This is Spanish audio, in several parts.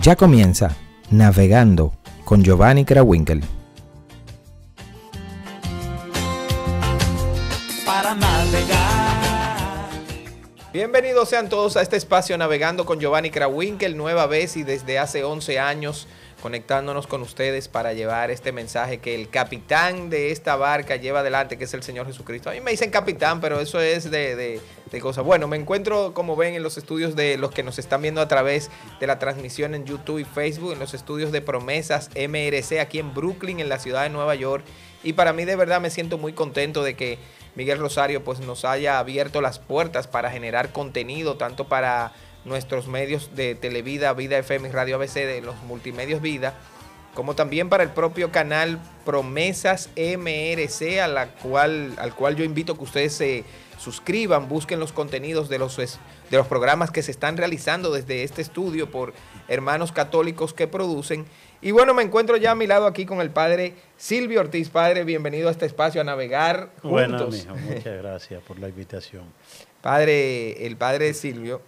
Ya comienza Navegando con Giovanni Krawinkel. Para Bienvenidos sean todos a este espacio Navegando con Giovanni Krawinkel, nueva vez y desde hace 11 años conectándonos con ustedes para llevar este mensaje que el capitán de esta barca lleva adelante, que es el Señor Jesucristo. A mí me dicen capitán, pero eso es de de cosas. Bueno, me encuentro, como ven, en los estudios de los que nos están viendo a través de la transmisión en YouTube y Facebook, en los estudios de Promesas MRC aquí en Brooklyn, en la ciudad de Nueva York. Y para mí de verdad me siento muy contento de que Miguel Rosario pues nos haya abierto las puertas para generar contenido, tanto para nuestros medios de Televida, Vida FM y Radio ABC, de los multimedios Vida, como también para el propio canal Promesas MRC, a la cual, al cual yo invito que ustedes se suscriban, busquen los contenidos de los, de los programas que se están realizando desde este estudio por hermanos católicos que producen. Y bueno, me encuentro ya a mi lado aquí con el padre Silvio Ortiz. Padre, bienvenido a este espacio a navegar. Juntos. Bueno, muchas gracias por la invitación. Padre, el padre Silvio,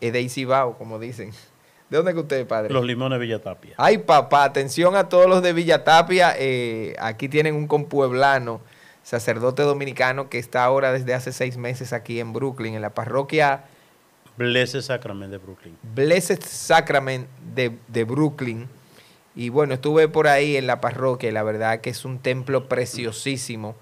Isibao, como dicen. ¿De dónde es que usted, padre? Los limones Villatapia. Ay, papá, atención a todos los de Villatapia. Eh, aquí tienen un compueblano sacerdote dominicano que está ahora desde hace seis meses aquí en Brooklyn, en la parroquia. Blessed Sacrament de Brooklyn. Blessed Sacrament de, Brooklyn. Y bueno, estuve por ahí en la parroquia y la verdad que es un templo preciosísimo.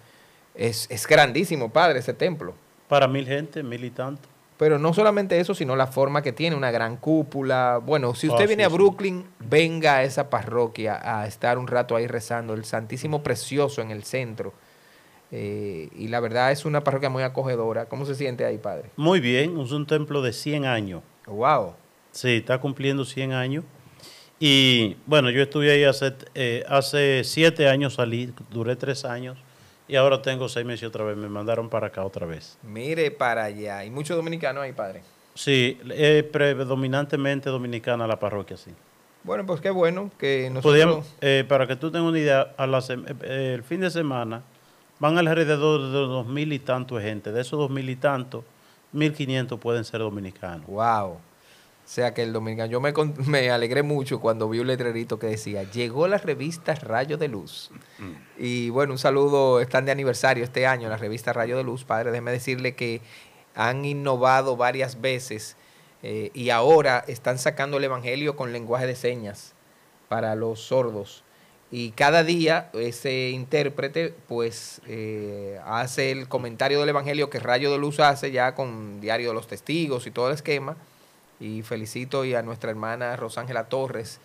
Es, es grandísimo, padre, ese templo. Para mil gente, mil y tanto. Pero no solamente eso, sino la forma que tiene, una gran cúpula. Bueno, si usted ah, viene a Brooklyn, venga a esa parroquia a estar un rato ahí rezando. El Santísimo Precioso en el centro eh, y la verdad es una parroquia muy acogedora. ¿Cómo se siente ahí, padre? Muy bien, es un templo de 100 años. ¡Wow! Sí, está cumpliendo 100 años. Y bueno, yo estuve ahí hace, eh, hace siete años, salí, duré tres años y ahora tengo seis meses otra vez. Me mandaron para acá otra vez. Mire para allá. ¿Hay muchos dominicanos ahí, padre? Sí, es predominantemente dominicana la parroquia, sí. Bueno, pues qué bueno que nosotros... Podíamos, eh, para que tú tengas una idea, eh, el fin de semana van alrededor de dos mil y tantos gente. De esos dos mil y tantos, quinientos pueden ser dominicanos. ¡Wow! O sea que el dominicano, yo me, alegré mucho cuando vi un letrerito que decía, llegó la revista Rayo de Luz. Mm. Y bueno, un saludo, están de aniversario este año, la revista Rayo de Luz. Padre, déjeme decirle que han innovado varias veces eh, y ahora están sacando el Evangelio con lenguaje de señas para los sordos y cada día ese intérprete pues eh, hace el comentario del Evangelio que Rayo de Luz hace ya con Diario de los Testigos y todo el esquema. Y felicito y a nuestra hermana Rosángela Torres,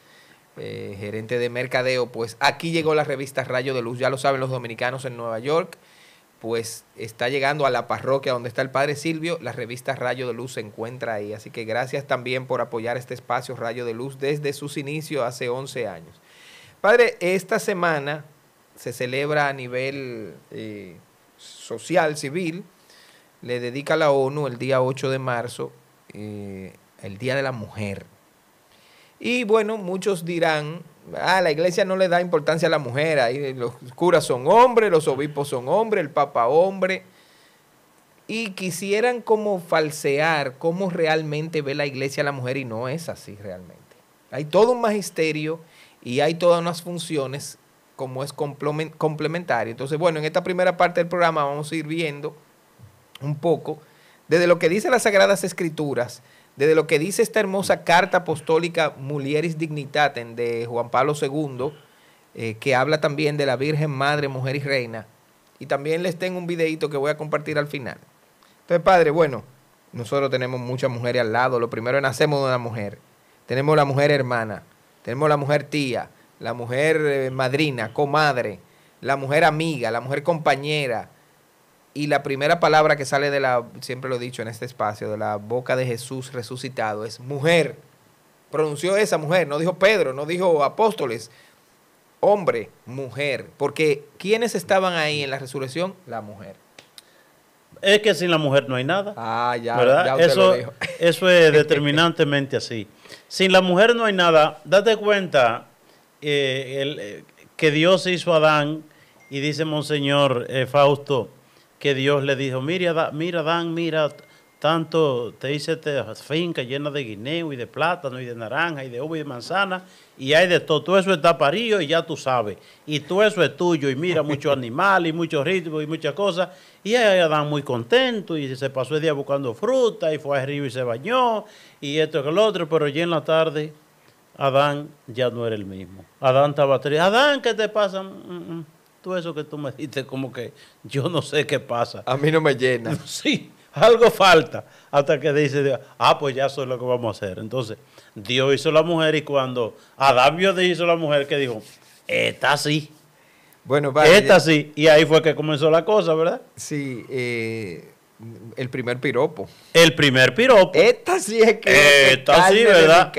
eh, gerente de Mercadeo, pues aquí llegó la revista Rayo de Luz, ya lo saben los dominicanos en Nueva York, pues está llegando a la parroquia donde está el padre Silvio, la revista Rayo de Luz se encuentra ahí. Así que gracias también por apoyar este espacio Rayo de Luz desde sus inicios hace 11 años. Padre, esta semana se celebra a nivel eh, social, civil, le dedica la ONU el día 8 de marzo eh, el Día de la Mujer. Y bueno, muchos dirán, ah, la iglesia no le da importancia a la mujer, ahí los curas son hombres, los obispos son hombres, el papa hombre. Y quisieran como falsear cómo realmente ve la iglesia a la mujer y no es así realmente. Hay todo un magisterio y hay todas unas funciones como es complementario. Entonces, bueno, en esta primera parte del programa vamos a ir viendo un poco desde lo que dice las Sagradas Escrituras, desde lo que dice esta hermosa carta apostólica Mulieris Dignitatem de Juan Pablo II, eh, que habla también de la Virgen Madre, Mujer y Reina. Y también les tengo un videito que voy a compartir al final. Entonces, padre, bueno, nosotros tenemos muchas mujeres al lado. Lo primero nacemos de una mujer. Tenemos la mujer hermana, tenemos la mujer tía, la mujer eh, madrina, comadre, la mujer amiga, la mujer compañera. Y la primera palabra que sale de la, siempre lo he dicho en este espacio, de la boca de Jesús resucitado es mujer. Pronunció esa mujer, no dijo Pedro, no dijo apóstoles, hombre, mujer. Porque ¿quiénes estaban ahí en la resurrección? La mujer. Es que sin la mujer no hay nada. Ah, ya, ¿verdad? ya usted lo dijo. Eso es determinantemente así. Sin la mujer no hay nada. Date cuenta eh, eh, que Dios hizo a Adán y dice Monseñor eh, Fausto que Dios le dijo, mira, mira Adán, mira tanto, te hice esta finca llena de guineo y de plátano y de naranja y de uva y de manzana y hay de todo. Todo eso está parido y ya tú sabes. Y todo eso es tuyo y mira muchos animales y muchos ritmos y muchas cosas. Y ahí Adán muy contento y se pasó el día buscando fruta y fue al río y se bañó y esto que el otro, pero ya en la tarde Adán ya no era el mismo. Adán estaba triste. Adán, ¿qué te pasa? Mm, mm, mm. Todo eso que tú me diste, como que yo no sé qué pasa. A mí no me llena. Sí. algo falta. Hasta que dice ah, pues ya eso es lo que vamos a hacer. Entonces, Dios hizo la mujer y cuando Adán vio hizo la mujer, que dijo, esta sí. Bueno, vaya. Esta sí. Y ahí fue que comenzó la cosa, ¿verdad? Sí, eh, el primer piropo. El primer piropo. Esta sí es que. carne sí, ¿verdad?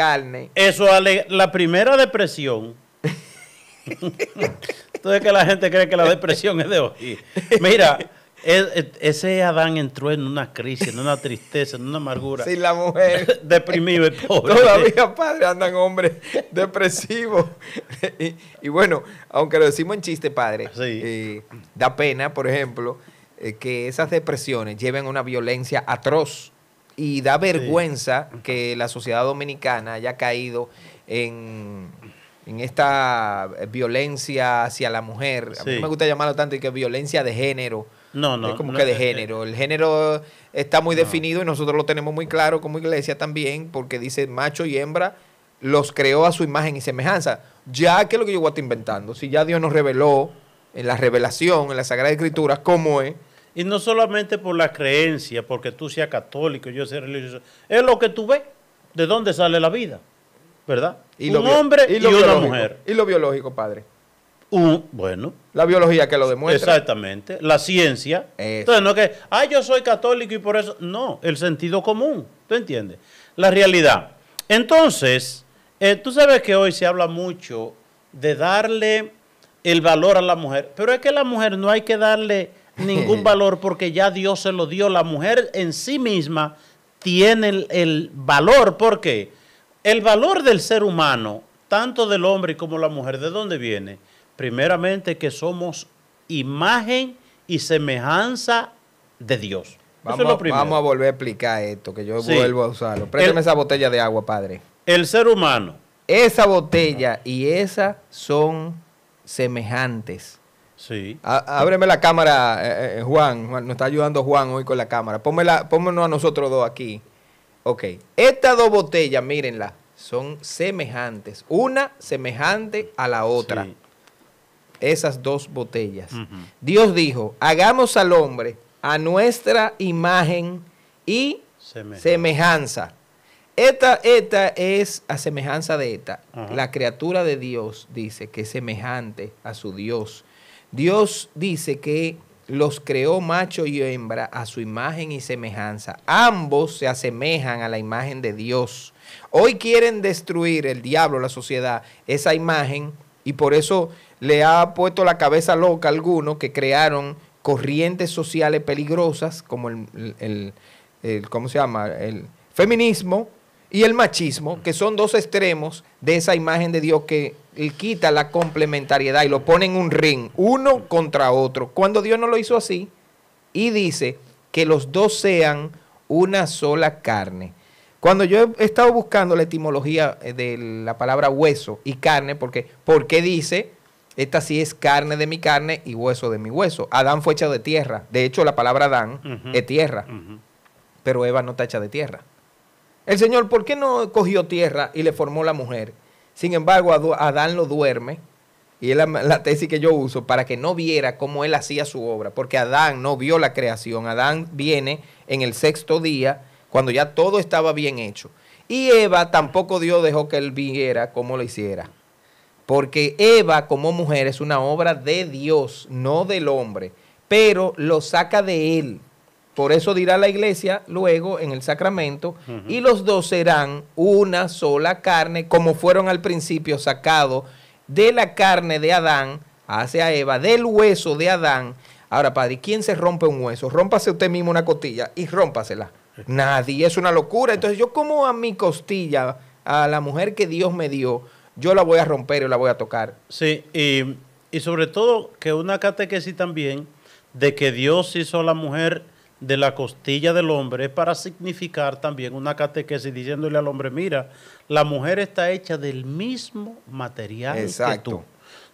Eso, la primera depresión. Entonces que la gente cree que la depresión es de hoy. Mira ese Adán entró en una crisis, en una tristeza, en una amargura. Sí, la mujer. Deprimido pobre. Todavía, padre, andan hombres depresivos. y, bueno, aunque lo decimos en chiste, padre, eh, da pena, por ejemplo, eh, que esas depresiones lleven a una violencia atroz. Y da vergüenza que la sociedad dominicana haya caído en esta violencia hacia la mujer. A mí me gusta llamarlo tanto que violencia de género, no, no. Es como que de género. El género está muy definido y nosotros lo tenemos muy claro como iglesia también, porque dice macho y hembra los creó a su imagen y semejanza. Ya que es lo que yo voy a estar inventando. Si ya Dios nos reveló en la revelación, en la Sagrada Escritura, cómo es. Y no solamente por la creencia, porque tú seas católico, yo sea religioso. Es lo que tú ves. ¿De dónde sale la vida? ¿Verdad? un hombre y, una mujer. Y lo biológico, padre bueno. La biología que lo demuestra. Exactamente. La ciencia. Entonces, no es que, ah, yo soy católico y por eso. No, el sentido común. ¿Tú entiendes? La realidad. Entonces, eh, tú sabes que hoy se habla mucho de darle el valor a la mujer. Pero es que a la mujer no hay que darle ningún valor porque ya Dios se lo dio. La mujer en sí misma tiene el, el valor. ¿Por qué? El valor del ser humano, tanto del hombre como la mujer, ¿de dónde viene? primeramente que somos imagen y semejanza de Dios. Vamos, a volver a explicar esto, que yo vuelvo a usarlo. Préstame esa botella de agua, padre. El ser humano. Esa botella y esa son semejantes. Sí. ábreme la cámara, eh, eh, eh, Juan. Nos está ayudando Juan hoy con la cámara. Pónmela, pónmenos a nosotros dos aquí. Ok. Estas dos botellas, mírenlas, son semejantes. Una semejante a la otra. Sí esas dos botellas. Dios dijo, hagamos al hombre a nuestra imagen y semejanza. Eta Esta, esta es a semejanza de esta. La criatura de Dios dice que es semejante a su Dios. Dios dice que los creó macho y hembra a su imagen y semejanza. Ambos se asemejan a la imagen de Dios. Hoy quieren destruir el diablo, la sociedad, esa imagen y por eso le ha puesto la cabeza loca a algunos que crearon corrientes sociales peligrosas como el, ¿cómo se llama? El feminismo y el machismo, que son dos extremos de esa imagen de Dios que quita la complementariedad y lo pone en un ring, uno contra otro. Cuando Dios no lo hizo así y dice que los dos sean una sola carne. Cuando yo he estado buscando la etimología eh, de la palabra hueso y carne, porque ¿por qué dice esta sí es carne de mi carne y hueso de mi hueso. Adán fue hecho de tierra. De hecho, la palabra Adán es tierra. Pero Eva no está hecha de tierra. El Señor, ¿por qué no cogió tierra y le formó la mujer? Sin embargo, Adán lo duerme. Y es la, la, tesis que yo uso para que no viera cómo él hacía su obra. Porque Adán no vio la creación. Adán viene en el sexto día, cuando ya todo estaba bien hecho. Y Eva tampoco Dios dejó que él viera cómo lo hiciera. Porque Eva como mujer es una obra de Dios, no del hombre, pero lo saca de él. Por eso dirá la iglesia luego en el sacramento, y los dos serán una sola carne, como fueron al principio sacados de la carne de Adán hacia Eva, del hueso de Adán. Ahora, padre, ¿quién se rompe un hueso? Rómpase usted mismo una costilla y rómpasela. Nadie, es una locura. Entonces yo como a mi costilla, a la mujer que Dios me dio, yo la voy a romper y la voy a tocar. Sí, y, sobre todo que una catequesis también de que Dios hizo a la mujer de la costilla del hombre es para significar también una catequesis diciéndole al hombre, mira, la mujer está hecha del mismo material que tú.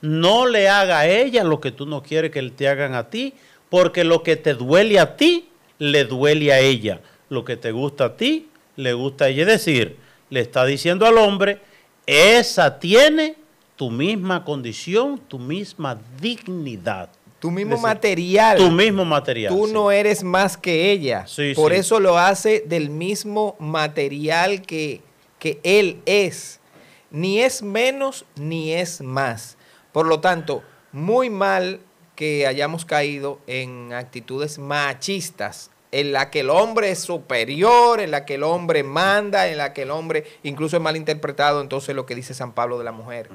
No le haga a ella lo que tú no quieres que te hagan a ti, porque lo que te duele a ti, le duele a ella. Lo que te gusta a ti, le gusta a ella. Es decir, le está diciendo al hombre esa tiene tu misma condición, tu misma dignidad. Tu mismo material. Tu mismo material. Tú no eres más que ella. Por eso lo hace del mismo material que, que él es. Ni es menos ni es más. Por lo tanto, muy mal que hayamos caído en actitudes machistas en la que el hombre es superior, en la que el hombre manda, en la que el hombre incluso es malinterpretado, entonces lo que dice San Pablo de la mujer.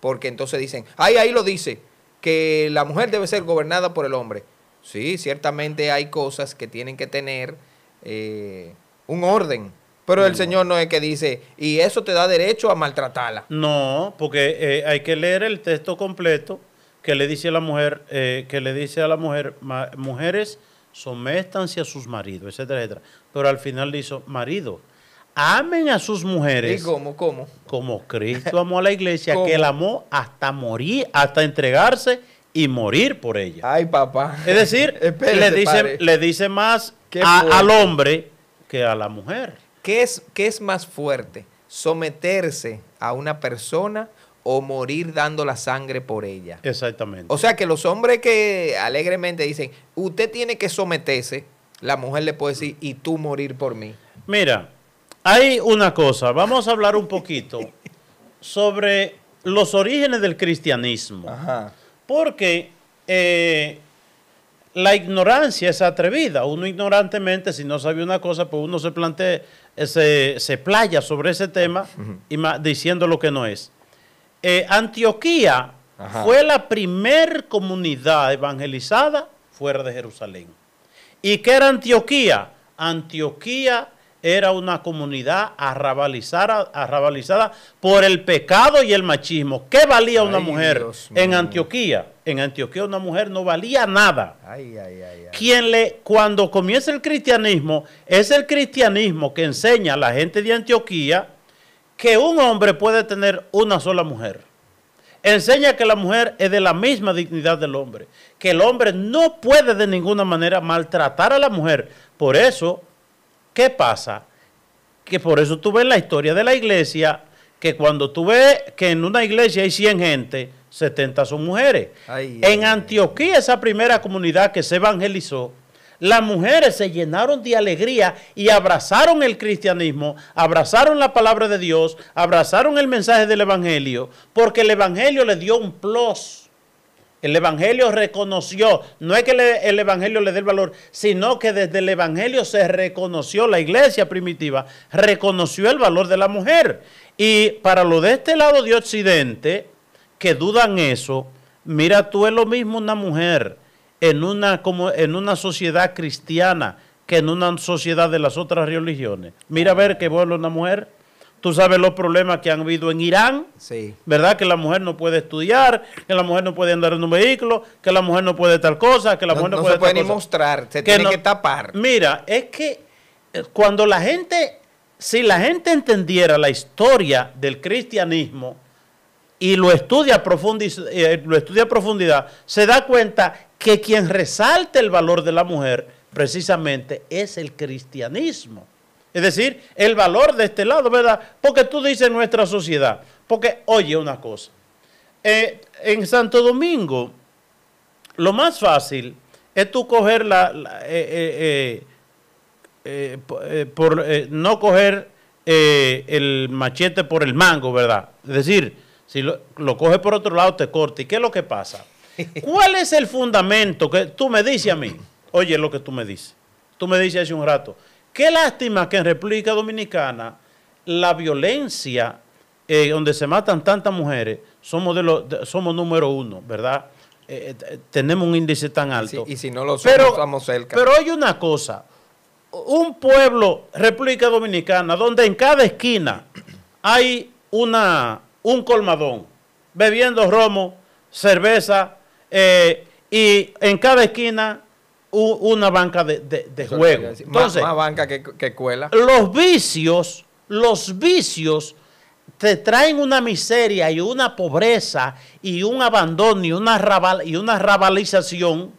Porque entonces dicen, ahí, ahí lo dice, que la mujer debe ser gobernada por el hombre. Sí, ciertamente hay cosas que tienen que tener eh, un orden. Pero el Señor no es que dice, y eso te da derecho a maltratarla. No, porque eh, hay que leer el texto completo que le dice a la mujer, eh, que le dice a la mujer, mujeres sométanse a sus maridos, etcétera, etcétera. Pero al final hizo, marido, amen a sus mujeres. ¿Y cómo, cómo? Como Cristo amó a la iglesia, que él amó hasta morir, hasta entregarse y morir por ella. Ay, papá. Es decir, le, dice, más al hombre que a la mujer. ¿Qué es, ¿Qué es más fuerte? ¿Someterse a una persona o morir dando la sangre por ella. Exactamente. O sea que los hombres que alegremente dicen, usted tiene que someterse, la mujer le puede decir, y tú morir por mí. Mira, hay una cosa, vamos a hablar un poquito sobre los orígenes del cristianismo. Ajá. Porque eh, la ignorancia es atrevida. Uno ignorantemente, si no sabe una cosa, pues uno se plantea, se, playa sobre ese tema diciendo lo que no es. Eh, Antioquía fue la primer comunidad evangelizada fuera de Jerusalén. ¿Y qué era Antioquía? Antioquía era una comunidad arrabalizada, arrabalizada por el pecado y el machismo. ¿Qué valía una mujer en Antioquía? En Antioquía una mujer no valía nada. le, cuando comienza el cristianismo, es el cristianismo que enseña a la gente de Antioquía que un hombre puede tener una sola mujer. Enseña que la mujer es de la misma dignidad del hombre, que el hombre no puede de ninguna manera maltratar a la mujer. Por eso, ¿qué pasa? Que por eso tú ves la historia de la iglesia, que cuando tú ves que en una iglesia hay 100 gente, 70 son mujeres. en Antioquía, esa primera comunidad que se evangelizó, las mujeres se llenaron de alegría y abrazaron el cristianismo, abrazaron la palabra de Dios, abrazaron el mensaje del Evangelio, porque el Evangelio le dio un plus. El Evangelio reconoció, no es que el Evangelio le dé el valor, sino que desde el Evangelio se reconoció, la iglesia primitiva reconoció el valor de la mujer. Y para lo de este lado de Occidente, que dudan eso, mira tú es lo mismo una mujer en una, como, en una sociedad cristiana que en una sociedad de las otras religiones. Mira a ver qué vuelve una mujer. Tú sabes los problemas que han habido en Irán, sí. ¿verdad? Que la mujer no puede estudiar, que la mujer no puede andar en un vehículo, que la mujer no puede tal cosa, que la mujer no, puede... No puede ni mostrar, se tiene que tapar. Mira, es que eh, cuando la gente, si la gente entendiera la historia del cristianismo, y lo estudia, a eh, lo estudia profundidad, se da cuenta que quien resalta el valor de la mujer precisamente es el cristianismo. Es decir, el valor de este lado, ¿verdad? Porque tú dices nuestra sociedad. Porque, oye, una cosa. Eh, en Santo Domingo, lo más fácil es tú coger la. Eh, por, no coger el machete por el mango, ¿verdad? Es decir, si lo, lo coges por otro lado, te corta. ¿Y qué es lo que pasa? ¿Cuál es el fundamento que tú me dices a mí? Oye, lo que tú me dices. Tú me dices hace un rato. Qué lástima que en República Dominicana la violencia, eh, donde se matan tantas mujeres, somos, de somos número uno, ¿verdad? Eh, eh, tenemos un índice tan alto. y si no lo somos, pero, estamos cerca. Pero hay una cosa. Un pueblo, República Dominicana, donde en cada esquina hay una, un colmadón, bebiendo romo, cerveza eh, y en cada esquina una banca de, de, juego. más, banca que, cuela. Los vicios, los vicios te traen una miseria y una pobreza y un abandono y una, y una rabalización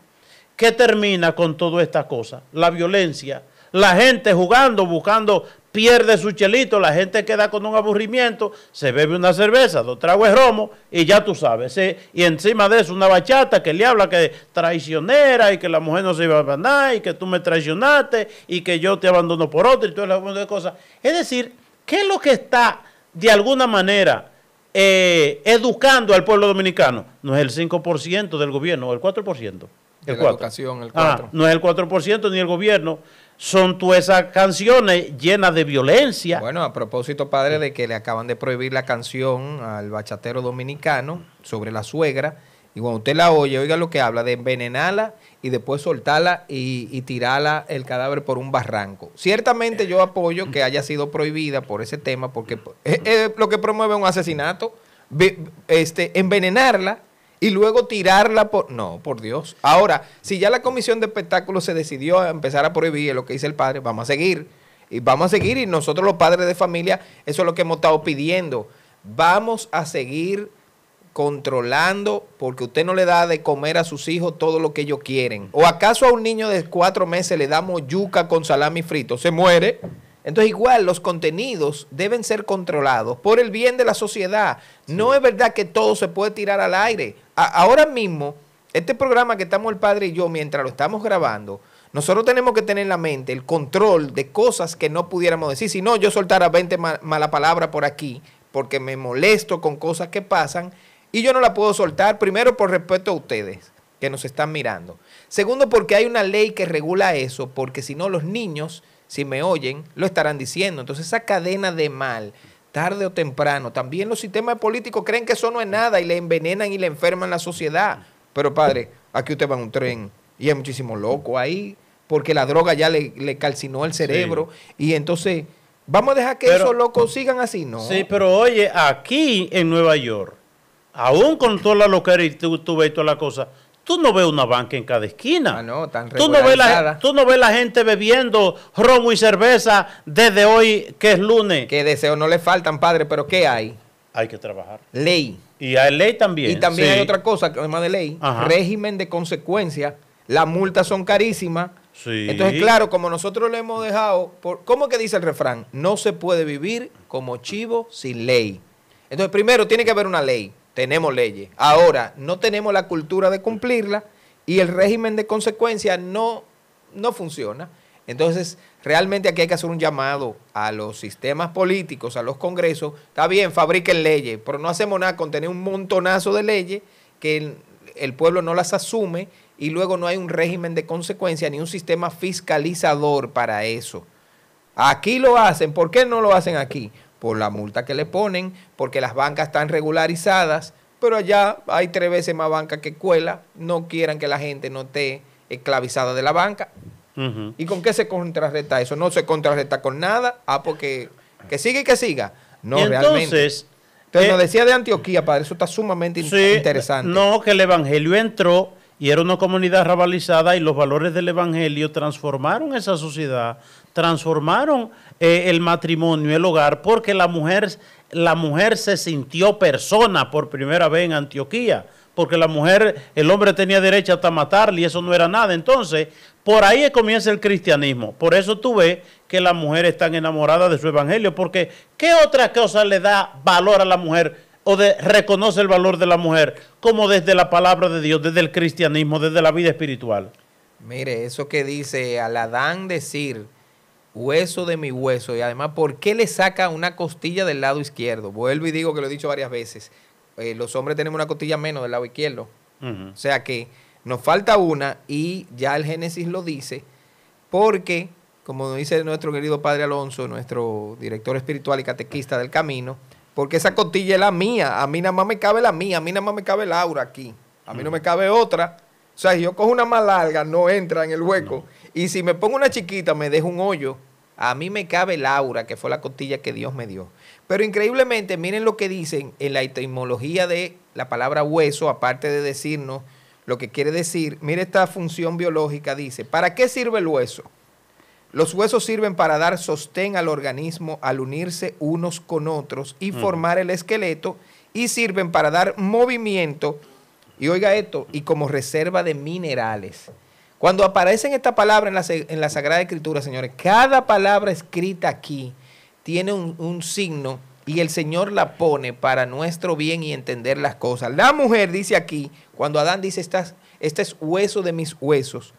que termina con toda esta cosa, la violencia, la gente jugando, buscando pierde su chelito, la gente queda con un aburrimiento, se bebe una cerveza, dos tragos de romo y ya tú sabes. Y encima de eso una bachata que le habla que traicionera y que la mujer no se iba a abandonar y que tú me traicionaste y que yo te abandono por otro y todas las de cosas. Es decir, ¿qué es lo que está de alguna manera eh, educando al pueblo dominicano? No es el 5% del gobierno, el 4%. El la 4%. Educación, el 4%. Ah, no es el 4% ni el gobierno son tú esas canciones llenas de violencia. Bueno, a propósito, padre, de que le acaban de prohibir la canción al bachatero dominicano sobre la suegra. Y cuando usted la oye, oiga lo que habla de envenenarla y después soltarla y, y tirarla el cadáver por un barranco. Ciertamente yo apoyo que haya sido prohibida por ese tema porque es, eh, eh, lo que promueve un asesinato. Este, envenenarla y luego tirarla por... No, por Dios. Ahora, si ya la comisión de espectáculos se decidió a empezar a prohibir lo que dice el padre, vamos a seguir. Y vamos a seguir y nosotros los padres de familia, eso es lo que hemos estado pidiendo. Vamos a seguir controlando porque usted no le da de comer a sus hijos todo lo que ellos quieren. ¿O acaso a un niño de cuatro meses le damos yuca con salami frito? Se muere. Entonces igual los contenidos deben ser controlados por el bien de la sociedad. No es verdad que todo se puede tirar al aire. ahora mismo, este programa que estamos el padre y yo, mientras lo estamos grabando, nosotros tenemos que tener en la mente el control de cosas que no pudiéramos decir. Si no, yo soltara 20 malas palabras por aquí, porque me molesto con cosas que pasan, y yo no la puedo soltar, primero por respeto a ustedes que nos están mirando. Segundo, porque hay una ley que regula eso, porque si no los niños si me oyen, lo estarán diciendo. Entonces esa cadena de mal, tarde o temprano, también los sistemas políticos creen que eso no es nada y le envenenan y le enferman la sociedad. Pero padre, aquí usted va en un tren y hay muchísimo loco ahí porque la droga ya le, calcinó el cerebro y entonces... Vamos a dejar que esos locos sigan así, ¿no? Sí, pero oye, aquí en Nueva York, aún con toda la locura y tú, tú ves toda la cosa, Tú no ves una banca en cada esquina. Ah, no, tan tú no, ves la, tú no ves la gente bebiendo romo y cerveza desde hoy, que es lunes. Que deseo no le faltan, padre, pero ¿qué hay? Hay que trabajar. Ley. Y hay ley también. Y también hay otra cosa, además de ley, régimen de consecuencia. Las multas son carísimas. Entonces, claro, como nosotros le hemos dejado, ¿cómo que dice el refrán? No se puede vivir como chivo sin ley. Entonces, primero tiene que haber una ley tenemos leyes. Ahora, no tenemos la cultura de cumplirla y el régimen de consecuencia no, no funciona. Entonces, realmente aquí hay que hacer un llamado a los sistemas políticos, a los congresos. Está bien, fabriquen leyes, pero no hacemos nada con tener un montonazo de leyes que el, el pueblo no las asume y luego no hay un régimen de consecuencia ni un sistema fiscalizador para eso. Aquí lo hacen, ¿por qué no lo hacen aquí? por la multa que le ponen, porque las bancas están regularizadas, pero allá hay tres veces más banca que cuela no quieran que la gente no esté esclavizada de la banca. ¿Y con qué se contrarresta eso? No se contrarresta con nada, ah, porque que siga y que siga. No, realmente. Entonces, eh, decía de Antioquía, padre, eso está sumamente interesante. No, que el Evangelio entró y era una comunidad rabalizada y los valores del Evangelio transformaron esa sociedad transformaron eh, el matrimonio, el hogar, porque la mujer, la mujer se sintió persona por primera vez en Antioquía, porque la mujer, el hombre tenía derecho hasta matarle y eso no era nada. Entonces, por ahí comienza el cristianismo. Por eso tú ves que las mujeres están enamoradas de su evangelio, porque ¿qué otra cosa le da valor a la mujer? o reconoce el valor de la mujer, como desde la palabra de Dios, desde el cristianismo, desde la vida espiritual. Mire, eso que dice Aladán decir, hueso de mi hueso. Y además, ¿por qué le saca una costilla del lado izquierdo? Vuelvo y digo que lo he dicho varias veces. Eh, los hombres tenemos una costilla menos del lado izquierdo. O sea que nos falta una y ya el Génesis lo dice, porque, como dice nuestro querido Padre Alonso, nuestro director espiritual y catequista del camino, porque esa costilla es la mía, a mí nada más me cabe la mía, a mí nada más me cabe Laura aquí, a mí no me cabe otra. O sea, si yo cojo una más larga, no entra en el hueco. Y si me pongo una chiquita, me dejo un hoyo. A mí me cabe Laura, que fue la costilla que Dios me dio. Pero increíblemente, miren lo que dicen en la etimología de la palabra hueso, aparte de decirnos lo que quiere decir. Mire esta función biológica, dice, ¿para qué sirve el hueso? Los huesos sirven para dar sostén al organismo al unirse unos con otros y formar el esqueleto y sirven para dar movimiento y oiga esto, y como reserva de minerales. Cuando aparecen esta palabra en la, Sagrada Escritura, señores, cada palabra escrita aquí tiene un, signo y el Señor la pone para nuestro bien y entender las cosas. La mujer dice aquí, cuando Adán dice, este es hueso de mis huesos,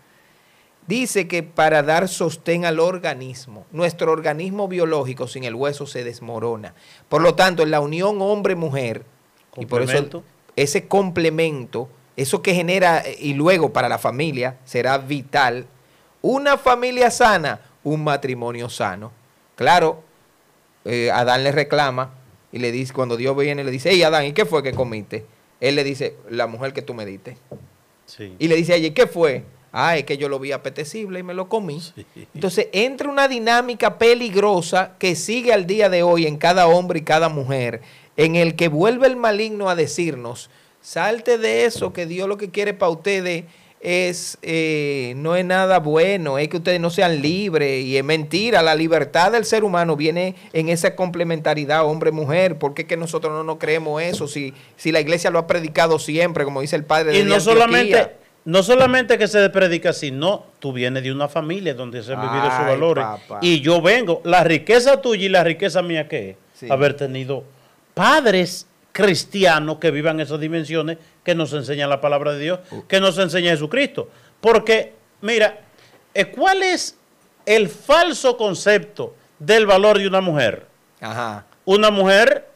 dice que para dar sostén al organismo, nuestro organismo biológico sin el hueso se desmorona. Por lo tanto, en la unión hombre-mujer, y por eso ese complemento eso que genera eh, y luego para la familia será vital. Una familia sana, un matrimonio sano. Claro, eh, Adán le reclama y le dice, cuando Dios viene, le dice, hey Adán, ¿y qué fue que comiste? Él le dice, la mujer que tú me diste. Y le dice, ¿y qué fue? Ah, es que yo lo vi apetecible y me lo comí. Entonces entra una dinámica peligrosa que sigue al día de hoy en cada hombre y cada mujer, en el que vuelve el maligno a decirnos, Salte de eso, que Dios lo que quiere para ustedes es, eh, no es nada bueno, es que ustedes no sean libres y es mentira. La libertad del ser humano viene en esa complementariedad hombre-mujer. porque es que nosotros no nos creemos eso? Si, si la iglesia lo ha predicado siempre, como dice el padre de Y no solamente, no solamente que se predica sino no, tú vienes de una familia donde se han vivido sus valores. Y yo vengo, la riqueza tuya y la riqueza mía que es haber tenido padres cristianos que vivan esas dimensiones que nos enseña la palabra de Dios, uh. que nos enseña Jesucristo. Porque, mira, eh, ¿cuál es el falso concepto del valor de una mujer? Una mujer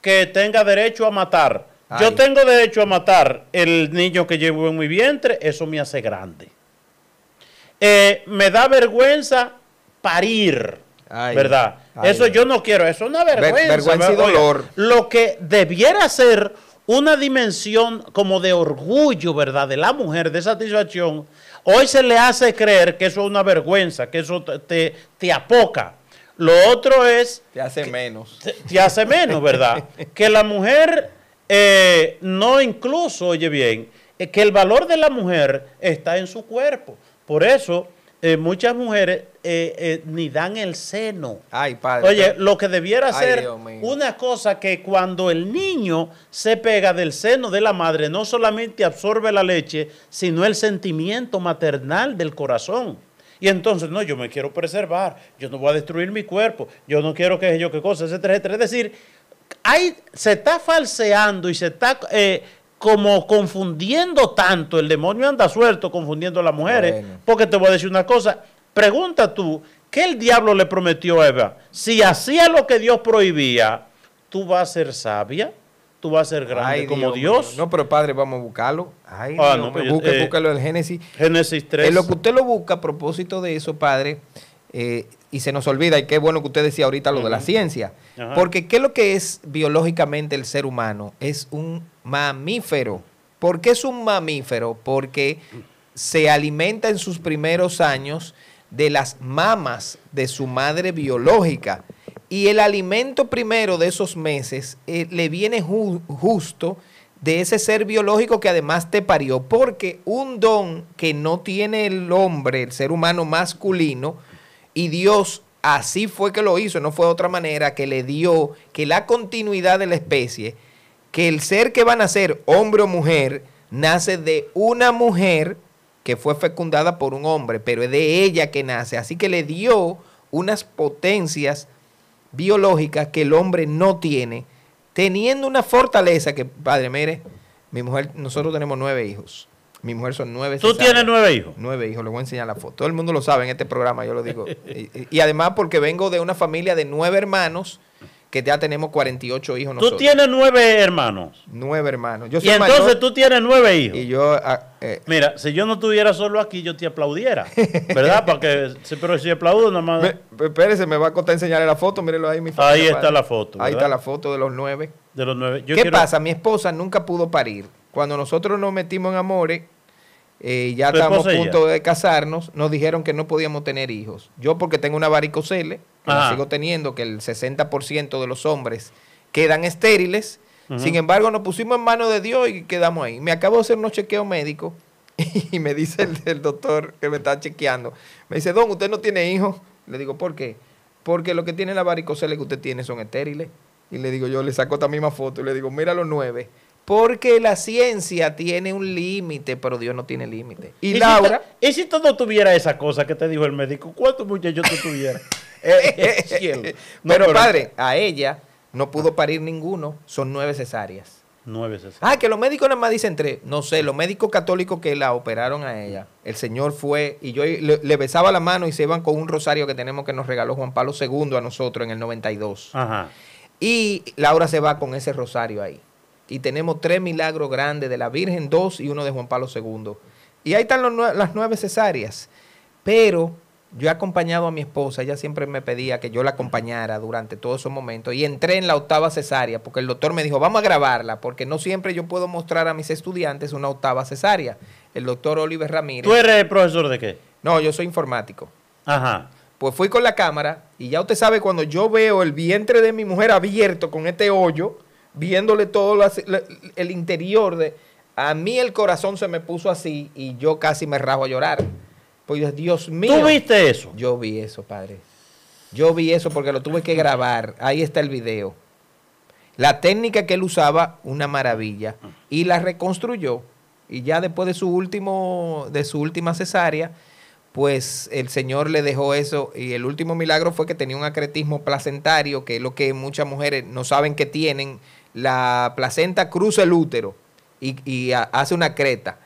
que tenga derecho a matar. Yo tengo derecho a matar el niño que llevo en mi vientre, eso me hace grande. Eh, me da vergüenza parir. ¿Verdad? eso yo no quiero, eso es una vergüenza. y dolor. lo que debiera ser una dimensión como de orgullo, ¿verdad? De la mujer, de satisfacción, hoy se le hace creer que eso es una vergüenza, que eso te, te, apoca. Lo otro es... Te hace menos. Te, hace menos, ¿verdad? que la mujer eh, no incluso, oye bien, eh, que el valor de la mujer está en su cuerpo. Por eso eh, muchas mujeres eh, eh, ni dan el seno. Ay, padre. Oye, lo que debiera ser una cosa que cuando el niño se pega del seno de la madre, no solamente absorbe la leche, sino el sentimiento maternal del corazón. Y entonces, no, yo me quiero preservar, yo no voy a destruir mi cuerpo, yo no quiero que yo qué cosa, etcétera, etcétera. Es decir, hay, se está falseando y se está como confundiendo tanto, el demonio anda suelto confundiendo a las mujeres, porque te voy a decir una cosa, pregunta tú, ¿qué el diablo le prometió a Eva? Si hacía lo que Dios prohibía, tú vas a ser sabia, tú vas a ser grande como Dios, No, pero padre, vamos a buscarlo. Ay, ah, no, pero busque, en Génesis. Génesis 3. En lo que usted lo busca a propósito de eso, padre, eh, y se nos olvida, y qué bueno que usted decía ahorita lo de la ciencia, porque ¿qué es lo que es biológicamente el ser humano? Es un mamífero. ¿Por qué es un mamífero? Porque se alimenta en sus primeros años de las mamas de su madre biológica. Y el alimento primero de esos meses eh, le viene justo de ese ser biológico que además te parió, porque un don que no tiene el hombre, el ser humano masculino, y Dios así fue que lo hizo, no fue de otra manera, que le dio que la continuidad de la especie, que el ser que va a nacer, hombre o mujer, nace de una mujer que fue fecundada por un hombre, pero es de ella que nace. Así que le dio unas potencias biológicas que el hombre no tiene, teniendo una fortaleza que, padre, mire, mi mujer, nosotros tenemos nueve hijos. Mi mujer son nueve. ¿Tú tienes nueve hijos? Nueve hijos, les voy a enseñar la foto. Todo el mundo lo sabe en este programa, yo lo digo. y, además porque vengo de una familia de nueve hermanos que ya tenemos 48 hijos. Nosotros. Tú tienes nueve hermanos. Nueve hermanos. y entonces tú tienes nueve hijos. Y yo... Ah, eh, mira, si yo no estuviera solo aquí, yo te aplaudiera. ¿Verdad? Porque, pero si aplaudo, nomás... más... espérese, me va a costar enseñarle la foto. Mírelo ahí, mi familia. Ahí está la foto. Ahí está la foto de los nueve. De los nueve. ¿Qué pasa? Mi esposa nunca pudo parir. Cuando nosotros nos metimos en amores, eh, ya estamos a punto de casarnos, nos dijeron que no podíamos tener hijos. Yo porque tengo una varicocele, que sigo teniendo, que el 60% de los hombres quedan estériles. Sin embargo, nos pusimos en manos de Dios y quedamos ahí. Me acabo de hacer unos chequeos médicos y me dice el, doctor que me está chequeando, me dice, don, usted no tiene hijos. Le digo, ¿por qué? Porque lo que tiene la varicocele que usted tiene son estériles. Y le digo, yo le saco esta misma foto y le digo, mira los nueve. Porque la ciencia tiene un límite, pero Dios no tiene límite. Y, Laura. ¿Y si tú no tuviera esa cosa que te dijo el médico? ¿Cuántos muchachos tú tuvieras? Eh, eh, pero, padre, a ella no pudo parir ninguno, son nueve cesáreas. Nueve cesáreas. Ah, que los médicos nada más dicen tres. No sé, los médicos católicos que la operaron a ella. El señor fue y yo le, besaba la mano y se iban con un rosario que tenemos que nos regaló Juan Pablo II a nosotros en el 92. Ajá. Y Laura se va con ese rosario ahí y tenemos tres milagros grandes de la Virgen, dos y uno de Juan Pablo II. Y ahí están las nueve cesáreas. Pero yo he acompañado a mi esposa, ella siempre me pedía que yo la acompañara durante todos esos momentos y entré en la octava cesárea porque el doctor me dijo, vamos a grabarla porque no siempre yo puedo mostrar a mis estudiantes una octava cesárea. El doctor Oliver Ramírez. ¿Tú eres el profesor de qué? No, yo soy informático. Ajá. Pues fui con la cámara y ya usted sabe cuando yo veo el vientre de mi mujer abierto con este hoyo, viéndole todo el interior de... A mí el corazón se me puso así y yo casi me rajo a llorar. Pues Dios mío. ¿Tú viste eso? Yo vi eso, padre. Yo vi eso porque lo tuve que grabar. Ahí está el video. La técnica que él usaba, una maravilla. Y la reconstruyó. Y ya después de su último, de su última cesárea, pues el Señor le dejó eso. Y el último milagro fue que tenía un acretismo placentario, que es lo que muchas mujeres no saben que tienen la placenta cruza el útero y, hace una creta.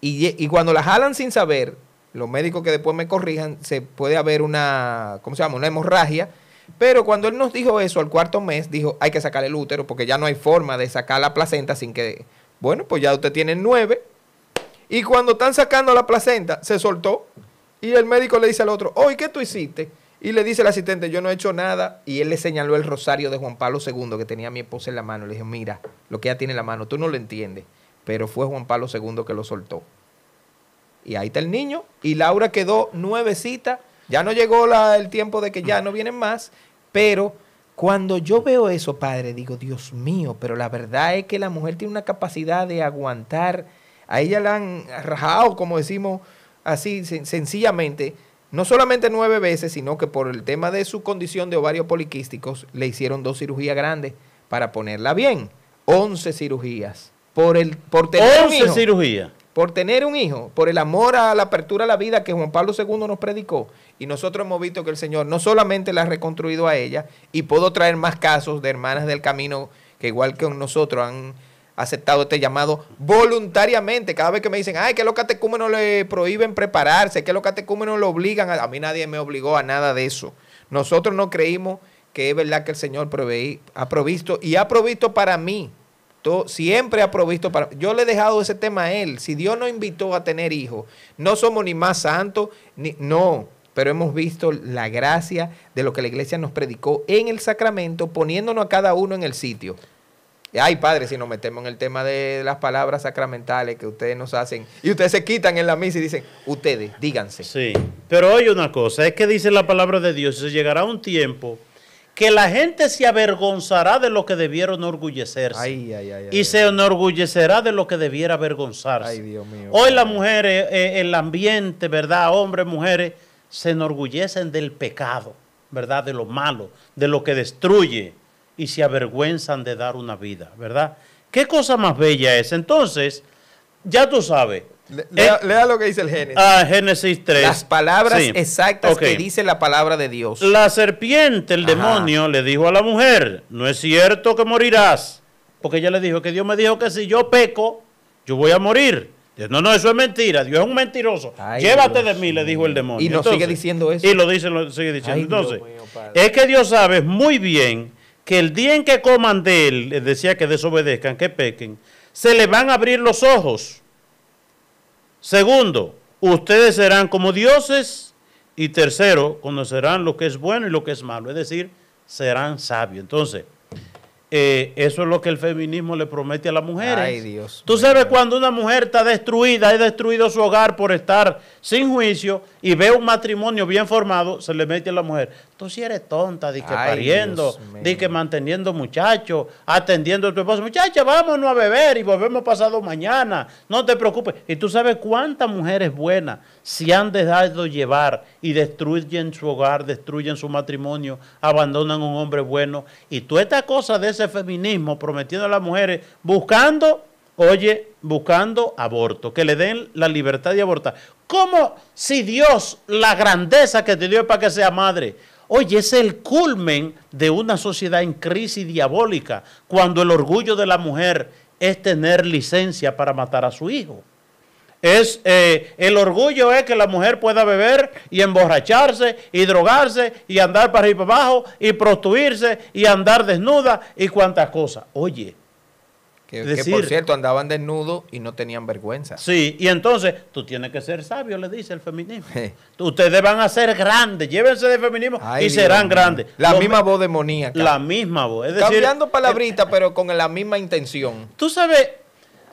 Y, cuando la jalan sin saber, los médicos que después me corrijan, se puede haber una, ¿cómo se llama? Una hemorragia. Pero cuando él nos dijo eso al cuarto mes, dijo, hay que sacar el útero porque ya no hay forma de sacar la placenta sin que... Bueno, pues ya usted tiene nueve. Y cuando están sacando la placenta, se soltó. Y el médico le dice al otro, oye, ¿qué tú hiciste? Y le dice el asistente, yo no he hecho nada. Y él le señaló el rosario de Juan Pablo II que tenía a mi esposa en la mano. Le dijo, mira, lo que ella tiene en la mano, tú no lo entiendes. Pero fue Juan Pablo II que lo soltó. Y ahí está el niño. Y Laura quedó nuevecita. Ya no llegó el tiempo de que ya no vienen más. Pero cuando yo veo eso, padre, digo, Dios mío, pero la verdad es que la mujer tiene una capacidad de aguantar. A ella la han rajado, como decimos así, sencillamente no solamente nueve veces, sino que por el tema de su condición de ovarios poliquísticos, le hicieron dos cirugías grandes para ponerla bien. Once cirugías. Por, el, por tener un hijo, cirugías. Por tener un hijo, por el amor a la apertura a la vida que Juan Pablo II nos predicó. Y nosotros hemos visto que el Señor no solamente la ha reconstruido a ella, y puedo traer más casos de hermanas del camino que igual que nosotros han aceptado este llamado voluntariamente. Cada vez que me dicen, ay, que los catecúmenos le prohíben prepararse, que los catecúmenos lo obligan, a, mí nadie me obligó a nada de eso. Nosotros no creímos que es verdad que el Señor ha provisto y ha provisto para mí. Todo, siempre ha provisto para Yo le he dejado ese tema a él. Si Dios nos invitó a tener hijos, no somos ni más santos, ni, no, pero hemos visto la gracia de lo que la iglesia nos predicó en el sacramento, poniéndonos a cada uno en el sitio. Ay, padre, si nos metemos en el tema de las palabras sacramentales que ustedes nos hacen y ustedes se quitan en la misa y dicen, ustedes, díganse. Sí, pero oye una cosa, es que dice la palabra de Dios, se llegará un tiempo que la gente se avergonzará de lo que debieron orgullecerse. y se enorgullecerá de lo que debiera avergonzarse. Dios mío, Hoy las mujeres, eh, eh, el ambiente, ¿verdad? Hombres, mujeres, se enorgullecen del pecado, ¿verdad? De lo malo, de lo que destruye y se avergüenzan de dar una vida, ¿verdad? ¿Qué cosa más bella es? Entonces, ya tú sabes. Eh, lea, lo que dice el Génesis. Ah, Génesis 3. Las palabras exactas que dice la palabra de Dios. La serpiente, el demonio, le dijo a la mujer, no es cierto que morirás. Porque ella le dijo que Dios me dijo que si yo peco, yo voy a morir. No, no, eso es mentira. Dios es un mentiroso. Llévate de mí, le dijo el demonio. Y lo sigue diciendo eso. Y lo dice, lo sigue diciendo. Entonces, es que Dios sabe muy bien que el día en que coman de él, decía que desobedezcan, que pequen, se le van a abrir los ojos. Segundo, ustedes serán como dioses. Y tercero, conocerán lo que es bueno y lo que es malo. Es decir, serán sabios. Entonces, eh, eso es lo que el feminismo le promete a las mujeres. Ay, Dios. Tú sabes cuando una mujer está destruida, ha destruido su hogar por estar sin juicio, y ve un matrimonio bien formado, se le mete a la mujer. Tú sí eres tonta, di que pariendo, di que manteniendo muchachos, atendiendo a tu esposo. Muchacha, vámonos a beber y volvemos pasado mañana. No te preocupes. Y tú sabes cuántas mujeres buenas se han dejado llevar y destruyen su hogar, destruyen su matrimonio, abandonan a un hombre bueno. Y tú esta cosa de ese feminismo prometiendo a las mujeres, buscando oye, buscando aborto, que le den la libertad de abortar. ¿Cómo si Dios, la grandeza que te dio para que sea madre? Oye, es el culmen de una sociedad en crisis diabólica, cuando el orgullo de la mujer es tener licencia para matar a su hijo. Es, eh, el orgullo es que la mujer pueda beber y emborracharse y drogarse y andar para arriba y para abajo y prostituirse y andar desnuda y cuantas cosas. Oye, que, por cierto andaban desnudos y no tenían vergüenza. Sí, y entonces tú tienes que ser sabio, le dice el feminismo. Ustedes van a ser grandes, llévense de feminismo y serán grandes. La misma voz demoníaca. La misma voz. Es Cambiando eh, palabritas, pero con la misma intención. Tú sabes,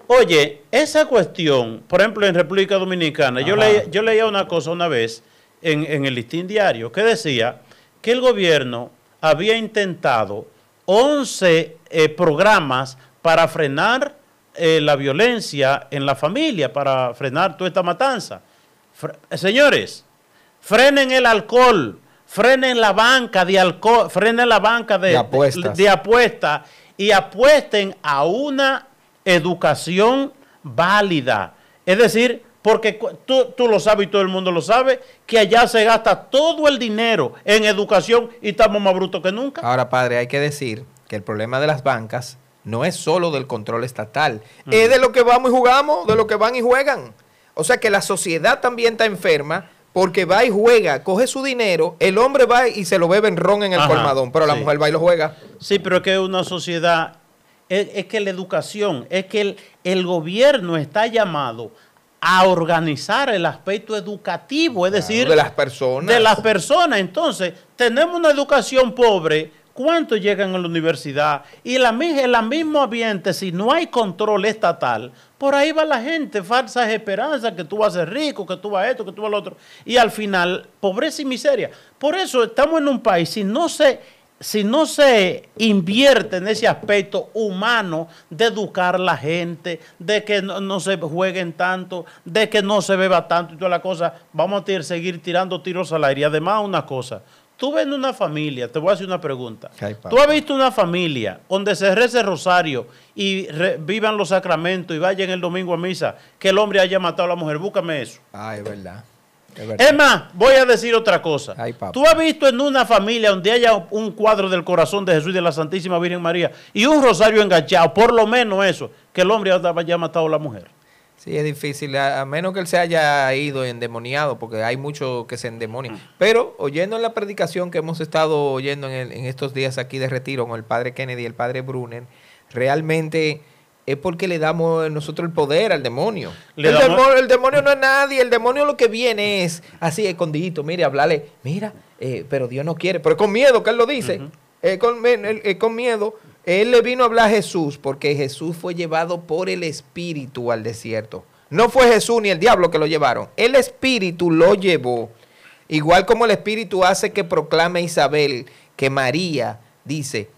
oye, esa cuestión, por ejemplo, en República Dominicana, yo, leía, una cosa una vez en, el listín diario que decía que el gobierno había intentado 11 eh, programas para frenar eh, la violencia en la familia, para frenar toda esta matanza. señores, frenen el alcohol, frenen la banca de alcohol, frenen la banca de, apuestas apuesta y apuesten a una educación válida. Es decir, porque tú, tú, lo sabes y todo el mundo lo sabe, que allá se gasta todo el dinero en educación y estamos más brutos que nunca. Ahora, padre, hay que decir que el problema de las bancas no es solo del control estatal, es de lo que vamos y jugamos, de lo que van y juegan. O sea que la sociedad también está enferma porque va y juega, coge su dinero, el hombre va y se lo bebe en ron en el formadón colmadón, pero la mujer va y lo juega. Sí, pero es que una sociedad, es, que la educación, es que el, gobierno está llamado a organizar el aspecto educativo, es decir, de las personas. De las personas. Entonces, tenemos una educación pobre ¿Cuántos llegan a la universidad? Y la, en el mismo ambiente, si no hay control estatal, por ahí va la gente, falsas esperanzas, que tú vas a ser rico, que tú vas a esto, que tú vas al otro. Y al final, pobreza y miseria. Por eso estamos en un país, si no se, si no se invierte en ese aspecto humano de educar a la gente, de que no, no se jueguen tanto, de que no se beba tanto y toda la cosa, vamos a seguir tirando tiros al aire. Además, una cosa tú ves una familia, te voy a hacer una pregunta. tú has visto una familia donde se reza rosario y vivan los sacramentos y vayan el domingo a misa, que el hombre haya matado a la mujer. Búscame eso. Ah, es verdad. Es, más, voy a decir otra cosa. tú has visto en una familia donde haya un cuadro del corazón de Jesús y de la Santísima Virgen María y un rosario enganchado, por lo menos eso, que el hombre haya matado a la mujer. Sí, es difícil, a, menos que él se haya ido endemoniado, porque hay mucho que se endemonia. Mm. Pero oyendo la predicación que hemos estado oyendo en, estos días aquí de retiro con el padre Kennedy y el padre Brunner, realmente es porque le damos nosotros el poder al demonio. El, demonio. no es nadie, el demonio lo que viene es así escondidito, mire, hablarle, mira, eh, pero Dios no quiere, pero con miedo que él lo dice, Es con, con, miedo, él le vino a hablar a Jesús porque Jesús fue llevado por el Espíritu al desierto. No fue Jesús ni el diablo que lo llevaron. El Espíritu lo llevó. Igual como el Espíritu hace que proclame Isabel que María dice,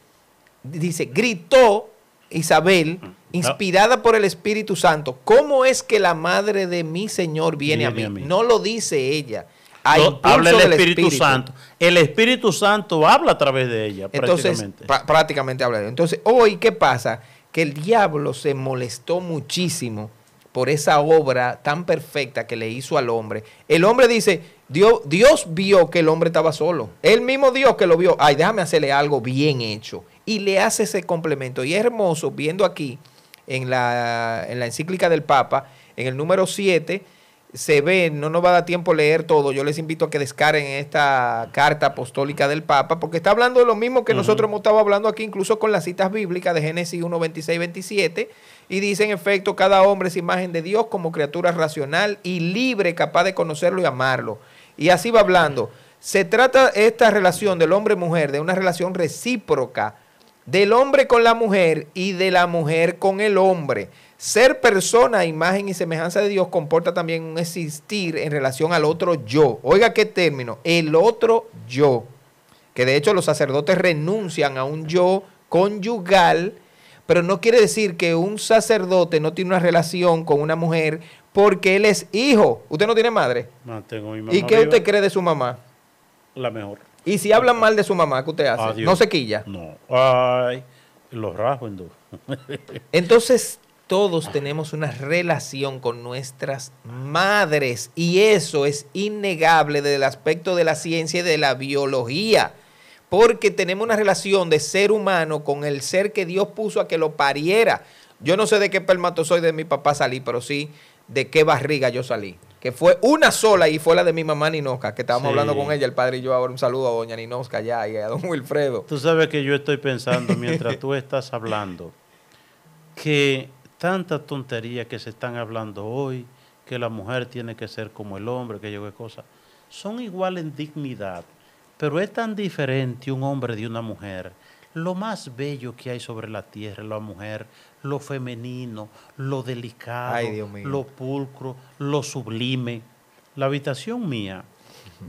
dice, gritó Isabel, mm, inspirada por el Espíritu Santo, ¿cómo es que la madre de mi Señor viene, a, mí? No lo dice ella habla el Espíritu, Santo. El Espíritu Santo habla a través de ella, Entonces, prácticamente. habla. Entonces, hoy, ¿qué pasa? Que el diablo se molestó muchísimo por esa obra tan perfecta que le hizo al hombre. El hombre dice, Dios, Dios vio que el hombre estaba solo. El mismo Dios que lo vio, ay, déjame hacerle algo bien hecho. Y le hace ese complemento. Y es hermoso viendo aquí en la, en la encíclica del Papa, en el número 7, se ve, no nos va a dar tiempo leer todo. Yo les invito a que descaren esta carta apostólica del Papa, porque está hablando de lo mismo que nosotros hemos estado hablando aquí, incluso con las citas bíblicas de Génesis 1, 26, 27. Y dice, en efecto, cada hombre es imagen de Dios como criatura racional y libre, capaz de conocerlo y amarlo. Y así va hablando. Se trata esta relación del hombre-mujer, de una relación recíproca del hombre con la mujer y de la mujer con el hombre. Ser persona, imagen y semejanza de Dios comporta también un existir en relación al otro yo. Oiga qué término, el otro yo. Que de hecho los sacerdotes renuncian a un yo conyugal, pero no quiere decir que un sacerdote no tiene una relación con una mujer porque él es hijo. ¿Usted no tiene madre? No, tengo mi mamá. ¿Y qué usted cree de su mamá? La mejor. ¿Y si hablan mal de su mamá, qué usted hace? ¿No se quilla? No. Ay, los rasgo en Entonces, todos tenemos una relación con nuestras madres y eso es innegable desde el aspecto de la ciencia y de la biología, porque tenemos una relación de ser humano con el ser que Dios puso a que lo pariera. Yo no sé de qué espermatozoide de mi papá salí, pero sí de qué barriga yo salí. Que fue una sola y fue la de mi mamá Ninosca, que estábamos hablando con ella, el padre y yo. Ahora un saludo a doña Ninosca ya y a don Wilfredo. Tú sabes que yo estoy pensando mientras tú estás hablando que tanta tontería que se están hablando hoy, que la mujer tiene que ser como el hombre, que yo qué cosa. Son igual en dignidad, pero es tan diferente un hombre de una mujer. Lo más bello que hay sobre la tierra la mujer, lo femenino, lo delicado, lo pulcro, lo sublime. La habitación mía,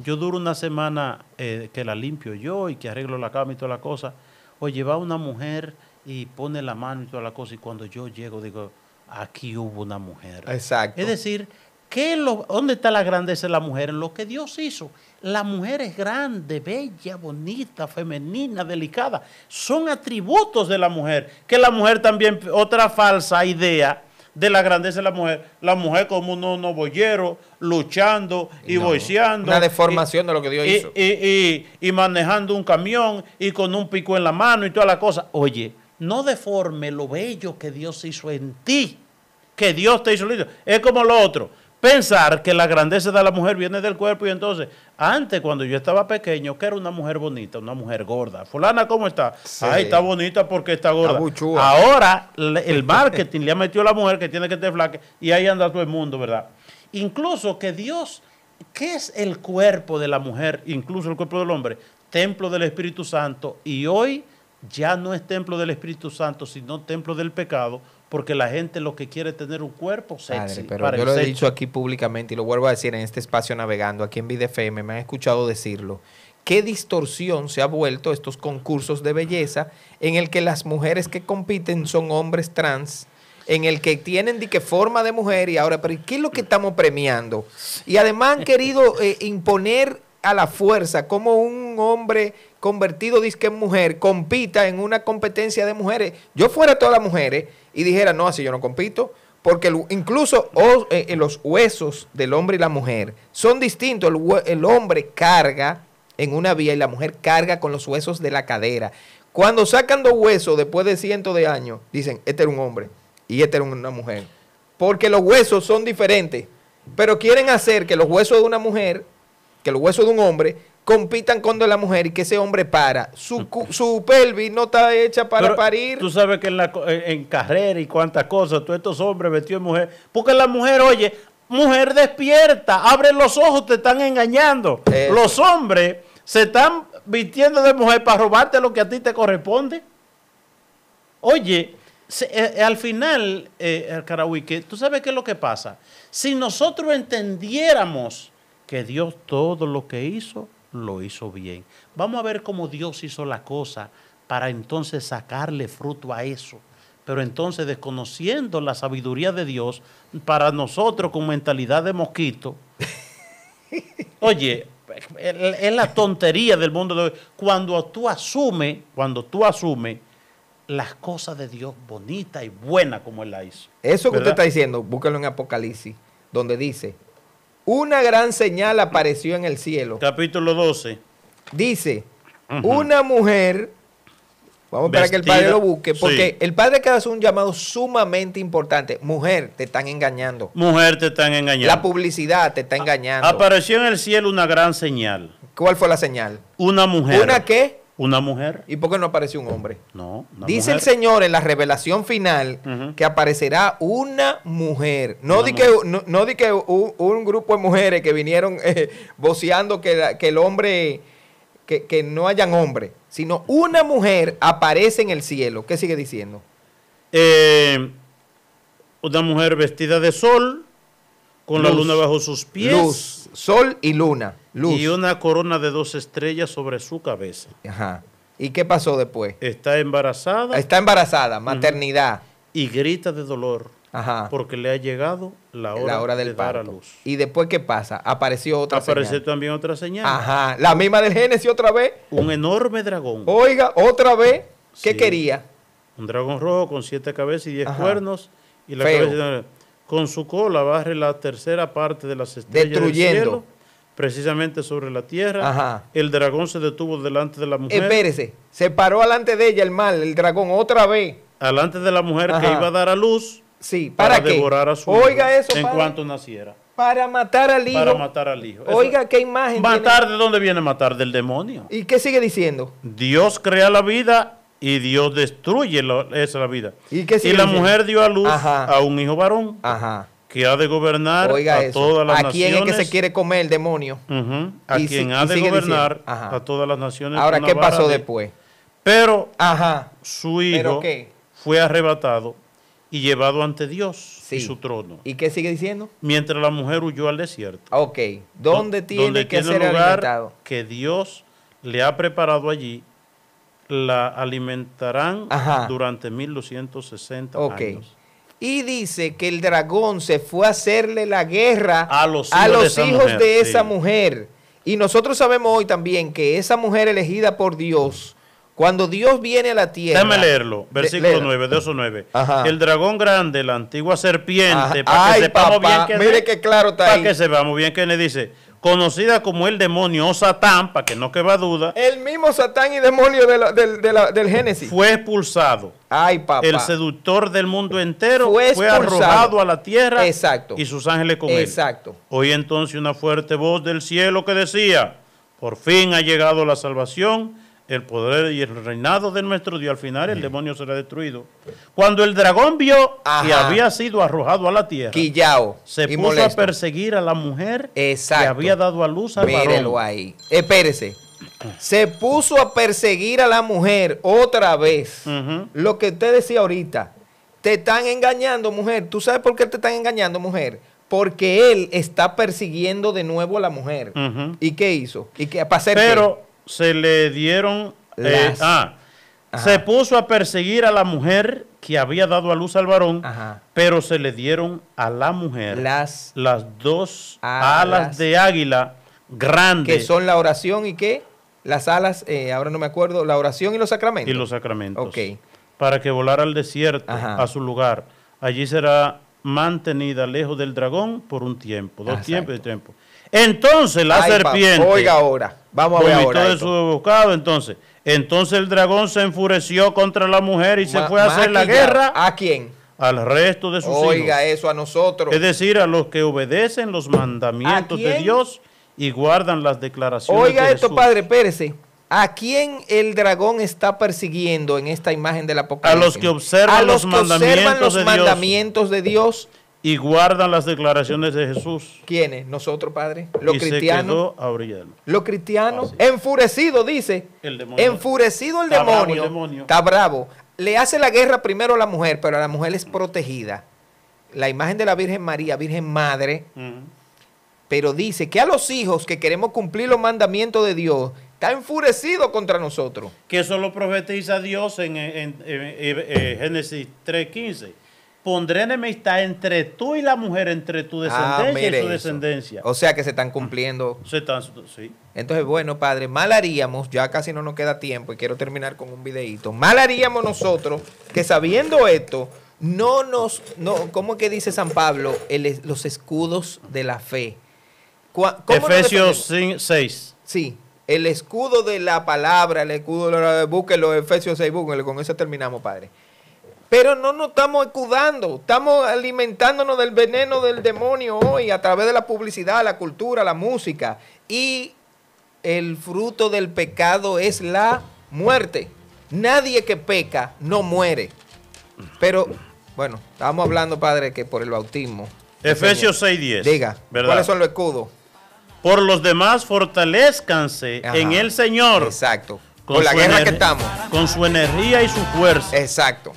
yo duro una semana eh, que la limpio yo y que arreglo la cama y toda la cosa. o lleva una mujer y pone la mano y toda la cosa. Y cuando yo llego, digo, aquí hubo una mujer. Exacto. Es decir, ¿qué lo, ¿dónde está la grandeza de la mujer? En lo que Dios hizo. La mujer es grande, bella, bonita, femenina, delicada. Son atributos de la mujer. Que la mujer también, otra falsa idea de la grandeza de la mujer. La mujer como un novoyero, luchando y boiseando. Una deformación de lo que Dios hizo. y manejando un camión y con un pico en la mano y toda la cosa. Oye, no deforme lo bello que Dios hizo en ti, que Dios te hizo lindo. Es como lo otro, pensar que la grandeza de la mujer viene del cuerpo y entonces, antes cuando yo estaba pequeño, que era una mujer bonita, una mujer gorda. Fulana, ¿cómo está? está bonita porque está gorda. Ahora el marketing le ha metido a la mujer que tiene que estar flaque y ahí anda todo el mundo, ¿verdad? Incluso que Dios, ¿qué es el cuerpo de la mujer? Incluso el cuerpo del hombre, templo del Espíritu Santo y hoy ya no es templo del Espíritu Santo, sino templo del pecado, porque la gente lo que quiere es tener un cuerpo sexy. pero yo lo he dicho aquí públicamente y lo vuelvo a decir en este espacio navegando, aquí en VidFM, me han escuchado decirlo. ¿Qué distorsión se ha vuelto estos concursos de belleza en el que las mujeres que compiten son hombres trans? en el que tienen de qué forma de mujer y ahora, pero ¿qué es lo que estamos premiando? Y además han querido eh, imponer a la fuerza como un hombre convertido disque en mujer compita en una competencia de mujeres. Yo fuera todas las mujeres y dijera, no, así yo no compito. Porque incluso eh, eh, los huesos del hombre y la mujer son distintos. el hombre carga en una vía y la mujer carga con los huesos de la cadera. Cuando sacan dos huesos después de cientos de años, dicen, este era un hombre y este era una mujer. Porque los huesos son diferentes. Pero quieren hacer que los huesos de una mujer, que los huesos de un hombre, compitan con la mujer y que ese hombre para. Su, pelvis no está hecha para parir. Tú sabes que en, la, en carrera y cuántas cosas, todos estos hombres vestidos de mujer, porque la mujer, oye, mujer despierta, abre los ojos, te están engañando. Los hombres se están vistiendo de mujer para robarte lo que a ti te corresponde. Oye, eh, eh, al final, eh, eh tú sabes qué es lo que pasa. Si nosotros entendiéramos que Dios todo lo que hizo lo hizo bien. Vamos a ver cómo Dios hizo la cosa para entonces sacarle fruto a eso. Pero entonces desconociendo la sabiduría de Dios, para nosotros con mentalidad de mosquito, oye, es la tontería del mundo de Cuando tú asumes, cuando tú asumes las cosas de Dios bonitas y buenas como Él la hizo. Eso que usted está diciendo, búsquelo en Apocalipsis, donde dice, una gran señal apareció en el cielo. Capítulo 12. Dice, una mujer, vamos para que el padre lo busque, porque el padre que hace un llamado sumamente importante. Mujer, te están engañando. Mujer, te están engañando. La publicidad te está engañando. Apareció en el cielo una gran señal. ¿Cuál fue la señal? Una mujer. ¿Una qué? Una mujer. ¿Y por qué no aparece un hombre? No. Dice el Señor en la revelación final que aparecerá una mujer. No di que, no, di que un, grupo de mujeres que vinieron boceando eh, voceando que, que, el hombre, que, no hayan hombre, sino una mujer aparece en el cielo. ¿Qué sigue diciendo? Eh, una mujer vestida de sol con la luna bajo sus pies. Luz, sol y luna. Luz. Y una corona de dos estrellas sobre su cabeza. Ajá. ¿Y qué pasó después? Está embarazada. Está embarazada, maternidad. Y grita de dolor. Ajá. Porque le ha llegado la hora, del de a luz. ¿Y después qué pasa? Apareció otra señal. Apareció también otra señal. Ajá. La misma del Génesis otra vez. Un enorme dragón. Oiga, otra vez. ¿Qué quería? Un dragón rojo con siete cabezas y diez cuernos. Y la cabeza con su cola barre la tercera parte de las estrellas del cielo, precisamente sobre la tierra. El dragón se detuvo delante de la mujer. Espérese, se paró delante de ella el mal, el dragón, otra vez. Delante de la mujer que iba a dar a luz. Sí, ¿para, para devorar a su Oiga hijo eso, en cuanto naciera. Para matar al hijo. Para matar al hijo. Oiga, qué imagen. Matar, ¿de dónde viene matar? Del demonio. ¿Y qué sigue diciendo? Dios crea la vida y Dios destruye esa vida. ¿Y, la mujer dio a luz a un hijo varón que ha de gobernar a todas las naciones. ¿A quién es que se quiere comer el demonio? A quien ha de gobernar a todas las naciones. Ahora, ¿qué pasó después? Pero su hijo fue arrebatado y llevado ante Dios y su trono. ¿Y qué sigue diciendo? Mientras la mujer huyó al desierto. Ok, ¿dónde tiene que lugar Que Dios le ha preparado allí la alimentarán durante 1260 años. Y dice que el dragón se fue a hacerle la guerra a los hijos, de, esa mujer, Y nosotros sabemos hoy también que esa mujer elegida por Dios, cuando Dios viene a la tierra. Déjame leerlo, versículo 9, de esos 9. El dragón grande, la antigua serpiente, para que sepamos papá, bien que. Mire que claro está Para que sepamos bien que le dice conocida como el demonio o Satán, para que no quede duda. El mismo Satán y demonio del Génesis. Fue expulsado. Ay, papá. El seductor del mundo entero fue, arrojado a la tierra. Exacto. Y sus ángeles con Exacto. él. Exacto. entonces una fuerte voz del cielo que decía, por fin ha llegado la salvación el poder y el reinado de nuestro Dios, al final el demonio será destruido. Cuando el dragón vio que había sido arrojado a la tierra, Quillao, se puso a perseguir a la mujer que había dado a luz al Mírelo varón. ahí. Espérese. Se puso a perseguir a la mujer otra vez. Lo que usted decía ahorita. Te están engañando, mujer. ¿Tú sabes por qué te están engañando, mujer? Porque él está persiguiendo de nuevo a la mujer. ¿Y qué hizo? ¿Y qué, para hacer Pero, se le dieron... Eh, ah, se puso a perseguir a la mujer que había dado a luz al varón, pero se le dieron a la mujer las, las dos alas, de águila grandes. Que son la oración y qué? Las alas, eh, ahora no me acuerdo, la oración y los sacramentos. Y los sacramentos. Ok. Para que volara al desierto, a su lugar. Allí será mantenida lejos del dragón por un tiempo, dos tiempos y tiempo. Entonces la serpiente. oiga ahora, vamos a ver ahora. De su entonces. Entonces el dragón se enfureció contra la mujer y se fue a hacer la guerra. ¿A quién? Al resto de sus hijos. Oiga eso a nosotros. Es decir, a los que obedecen los mandamientos de Dios y guardan las declaraciones. Oiga esto, padre, Pérez, ¿A quién el dragón está persiguiendo en esta imagen del Apocalipsis? A los que observan a los, que observan los mandamientos de Dios y guardan las declaraciones de Jesús. ¿Quiénes? Nosotros, Padre. Los y cristianos. Se quedó los cristianos. Ah, enfurecido, dice. El demonio. Enfurecido el, demonio, Está bravo. Le hace la guerra primero a la mujer, pero a la mujer es protegida. La imagen de la Virgen María, Virgen Madre. Pero dice que a los hijos que queremos cumplir los mandamientos de Dios, está enfurecido contra nosotros. Que eso lo profetiza Dios en, en Génesis 3.15 pondré enemistad entre tú y la mujer, entre tu ah, descendencia y su descendencia. O sea que se están cumpliendo. Se están, sí. Entonces, bueno, padre, mal haríamos, ya casi no nos queda tiempo y quiero terminar con un videíto. Mal haríamos nosotros que sabiendo esto, no nos, no, ¿cómo que dice San Pablo? los escudos de la fe. Efesios 6. Sí, el escudo de la palabra, el escudo de la... Búsquelo, Efesios 6, búsquelo, con eso terminamos, padre pero no nos estamos escudando, estamos alimentándonos del veneno del demonio hoy a través de la publicidad, la cultura, la música. Y el fruto del pecado es la muerte. Nadie que peca no muere. Pero, bueno, estamos hablando, padre, que por el bautismo. Efesios 6.10. Diga, ¿cuáles son los escudos? Por los demás fortalezcanse en el Señor. Exacto. con la guerra que estamos. Con su energía y su fuerza. Exacto.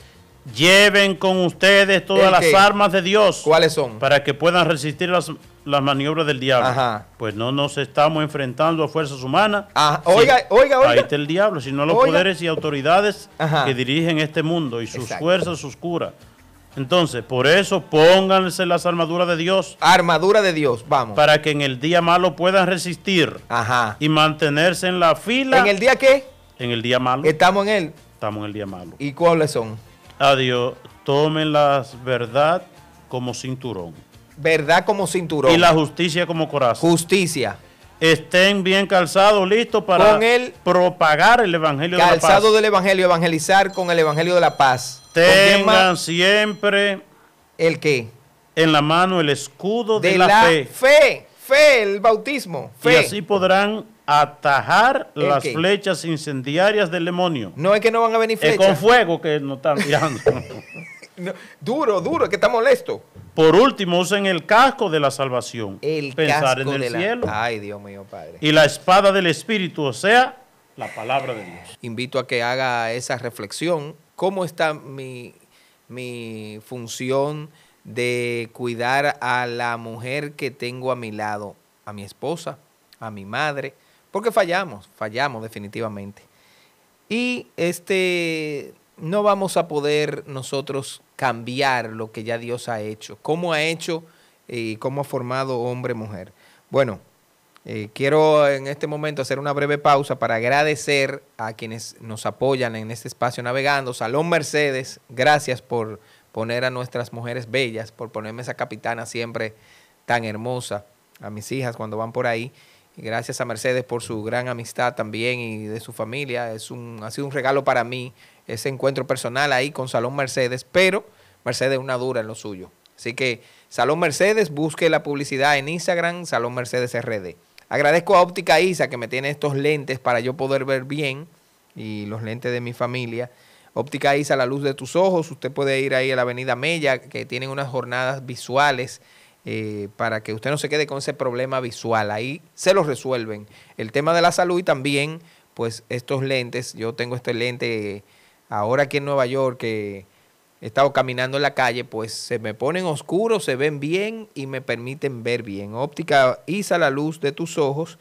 Lleven con ustedes todas las armas de Dios. ¿Cuáles son? Para que puedan resistir las, maniobras del diablo. Ajá. Pues no nos estamos enfrentando a fuerzas humanas. Ah, oiga, oiga, oiga. Ahí está el diablo, sino los poderes y autoridades que dirigen este mundo y sus fuerzas oscuras. Entonces, por eso pónganse las armaduras de Dios. Armadura de Dios, vamos. Para que en el día malo puedan resistir. Ajá. Y mantenerse en la fila. ¿En el día qué? En el día malo. Estamos en él. Estamos en el día malo. ¿Y cuáles son? Dios, tomen la verdad como cinturón. Verdad como cinturón. Y la justicia como corazón. Justicia. Estén bien calzados, listos para propagar el evangelio de la paz. Calzado del evangelio, evangelizar con el evangelio de la paz. Tengan siempre. ¿El qué? En la mano el escudo de, la, fe. Fe, fe, el bautismo. Fe. Y así podrán atajar las flechas incendiarias del demonio. No es que no van a venir flechas. Es con fuego que nos están mirando duro, duro, que está molesto. Por último, usen el casco de la salvación. El Pensar en el cielo. Ay, Dios mío, Padre. Y la espada del Espíritu, o sea, la palabra de Dios. Invito a que haga esa reflexión. ¿Cómo está mi, mi función de cuidar a la mujer que tengo a mi lado? A mi esposa, a mi madre, porque fallamos, fallamos definitivamente. Y este, no vamos a poder nosotros cambiar lo que ya Dios ha hecho, cómo ha hecho eh, y cómo ha formado hombre-mujer. Bueno, eh, quiero en este momento hacer una breve pausa para agradecer a quienes nos apoyan en este espacio navegando. Salón Mercedes, gracias por poner a nuestras mujeres bellas, por ponerme esa capitana siempre tan hermosa, a mis hijas cuando van por ahí. Gracias a Mercedes por su gran amistad también y de su familia. Es un, ha sido un regalo para mí ese encuentro personal ahí con Salón Mercedes, pero Mercedes una dura en lo suyo. Así que Salón Mercedes, busque la publicidad en Instagram, Salón Mercedes RD. Agradezco a Óptica Isa que me tiene estos lentes para yo poder ver bien y los lentes de mi familia. Óptica Isa, la luz de tus ojos. Usted puede ir ahí a la Avenida Mella, que tienen unas jornadas visuales eh, para que usted no se quede con ese problema visual. Ahí se lo resuelven. El tema de la salud y también, pues, estos lentes. Yo tengo este lente ahora aquí en Nueva York que he estado caminando en la calle, pues se me ponen oscuros, se ven bien y me permiten ver bien. Óptica ISA, la luz de tus ojos.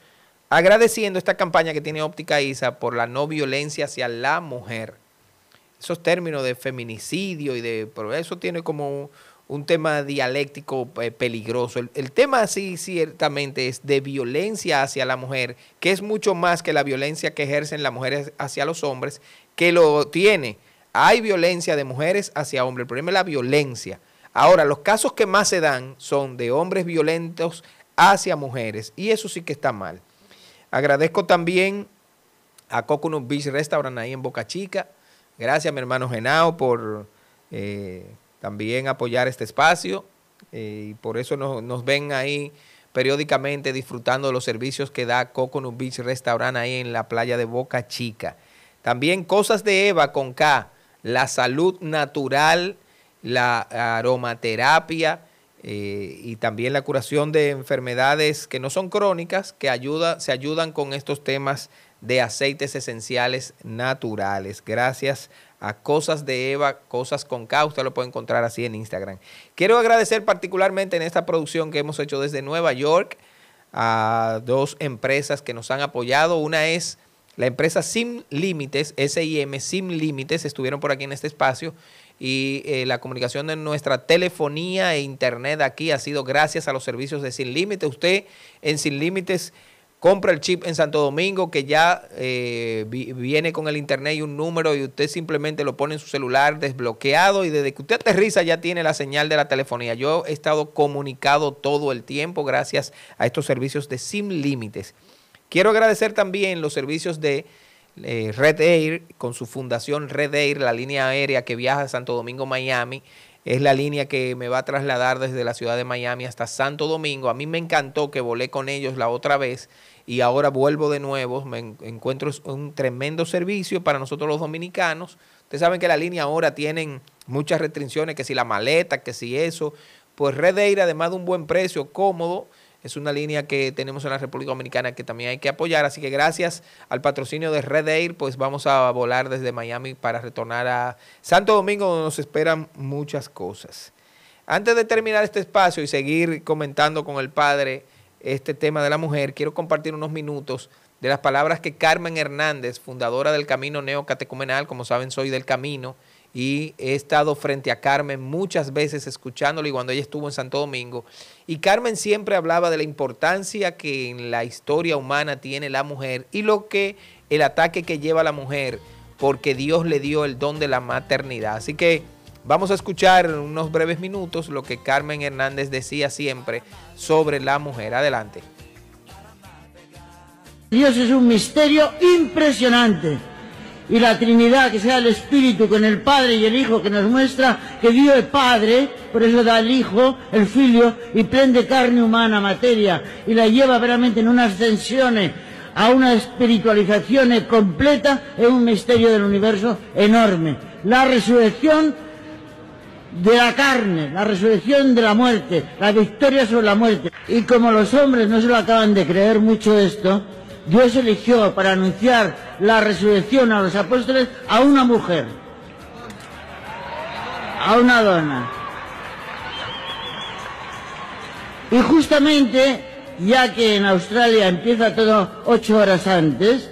Agradeciendo esta campaña que tiene Óptica ISA por la no violencia hacia la mujer. Esos términos de feminicidio y de... eso tiene como un tema dialéctico eh, peligroso. El, tema sí ciertamente es de violencia hacia la mujer, que es mucho más que la violencia que ejercen las mujeres hacia los hombres, que lo tiene. Hay violencia de mujeres hacia hombres, el problema es la violencia. Ahora, los casos que más se dan son de hombres violentos hacia mujeres, y eso sí que está mal. Agradezco también a Coconut Beach Restaurant ahí en Boca Chica. Gracias, mi hermano Genao, por... Eh, también apoyar este espacio eh, y por eso nos, ven ahí periódicamente disfrutando de los servicios que da Coconut Beach Restaurant ahí en la playa de Boca Chica. También Cosas de Eva con K, la salud natural, la aromaterapia eh, y también la curación de enfermedades que no son crónicas, que se ayudan con estos temas de aceites esenciales naturales. Gracias a Cosas de Eva, Cosas con K. Usted lo puede encontrar así en Instagram. Quiero agradecer particularmente en esta producción que hemos hecho desde Nueva York a dos empresas que nos han apoyado. Una es la empresa Sim Límites, SIM Sim Límites, estuvieron por aquí en este espacio y eh, la comunicación de nuestra telefonía e internet aquí ha sido gracias a los servicios de Sin Límites. Usted en Sin Límites compra el chip en Santo Domingo que ya eh, viene con el internet y un número y usted simplemente lo pone en su celular desbloqueado y desde que usted aterriza ya tiene la señal de la telefonía. Yo he estado comunicado todo el tiempo gracias a estos servicios de Sim Límites. Quiero agradecer también los servicios de eh, Red Air con su fundación Red Air, la línea aérea que viaja a Santo Domingo, Miami es la línea que me va a trasladar desde la ciudad de Miami hasta Santo Domingo. A mí me encantó que volé con ellos la otra vez y ahora vuelvo de nuevo. Me encuentro un tremendo servicio para nosotros los dominicanos. Ustedes saben que la línea ahora tienen muchas restricciones, que si la maleta, que si eso. Pues Redeira, además de un buen precio, cómodo, es una línea que tenemos en la República Dominicana que también hay que apoyar. Así que gracias al patrocinio de Red Air, pues vamos a volar desde Miami para retornar a Santo Domingo, donde nos esperan muchas cosas. Antes de terminar este espacio y seguir comentando con el padre este tema de la mujer, quiero compartir unos minutos de las palabras que Carmen Hernández, fundadora del Camino Neocatecumenal, como saben, soy del Camino, y he estado frente a Carmen muchas veces escuchándola y cuando ella estuvo en Santo Domingo. Y Carmen siempre hablaba de la importancia que en la historia humana tiene la mujer y lo que el ataque que lleva la mujer porque Dios le dio el don de la maternidad. Así que vamos a escuchar en unos breves minutos lo que Carmen Hernández decía siempre sobre la mujer. Adelante. Dios es un misterio impresionante y la Trinidad, que sea el Espíritu con el Padre y el Hijo, que nos muestra que Dios es Padre, por eso da el Hijo, el Filio, y prende carne humana, materia, y la lleva veramente en una ascensión a una espiritualización completa es un misterio del universo enorme. La resurrección de la carne, la resurrección de la muerte, la victoria sobre la muerte. Y como los hombres no se lo acaban de creer mucho esto, Dios eligió para anunciar la resurrección a los apóstoles a una mujer, a una dona. Y justamente, ya que en Australia empieza todo ocho horas antes,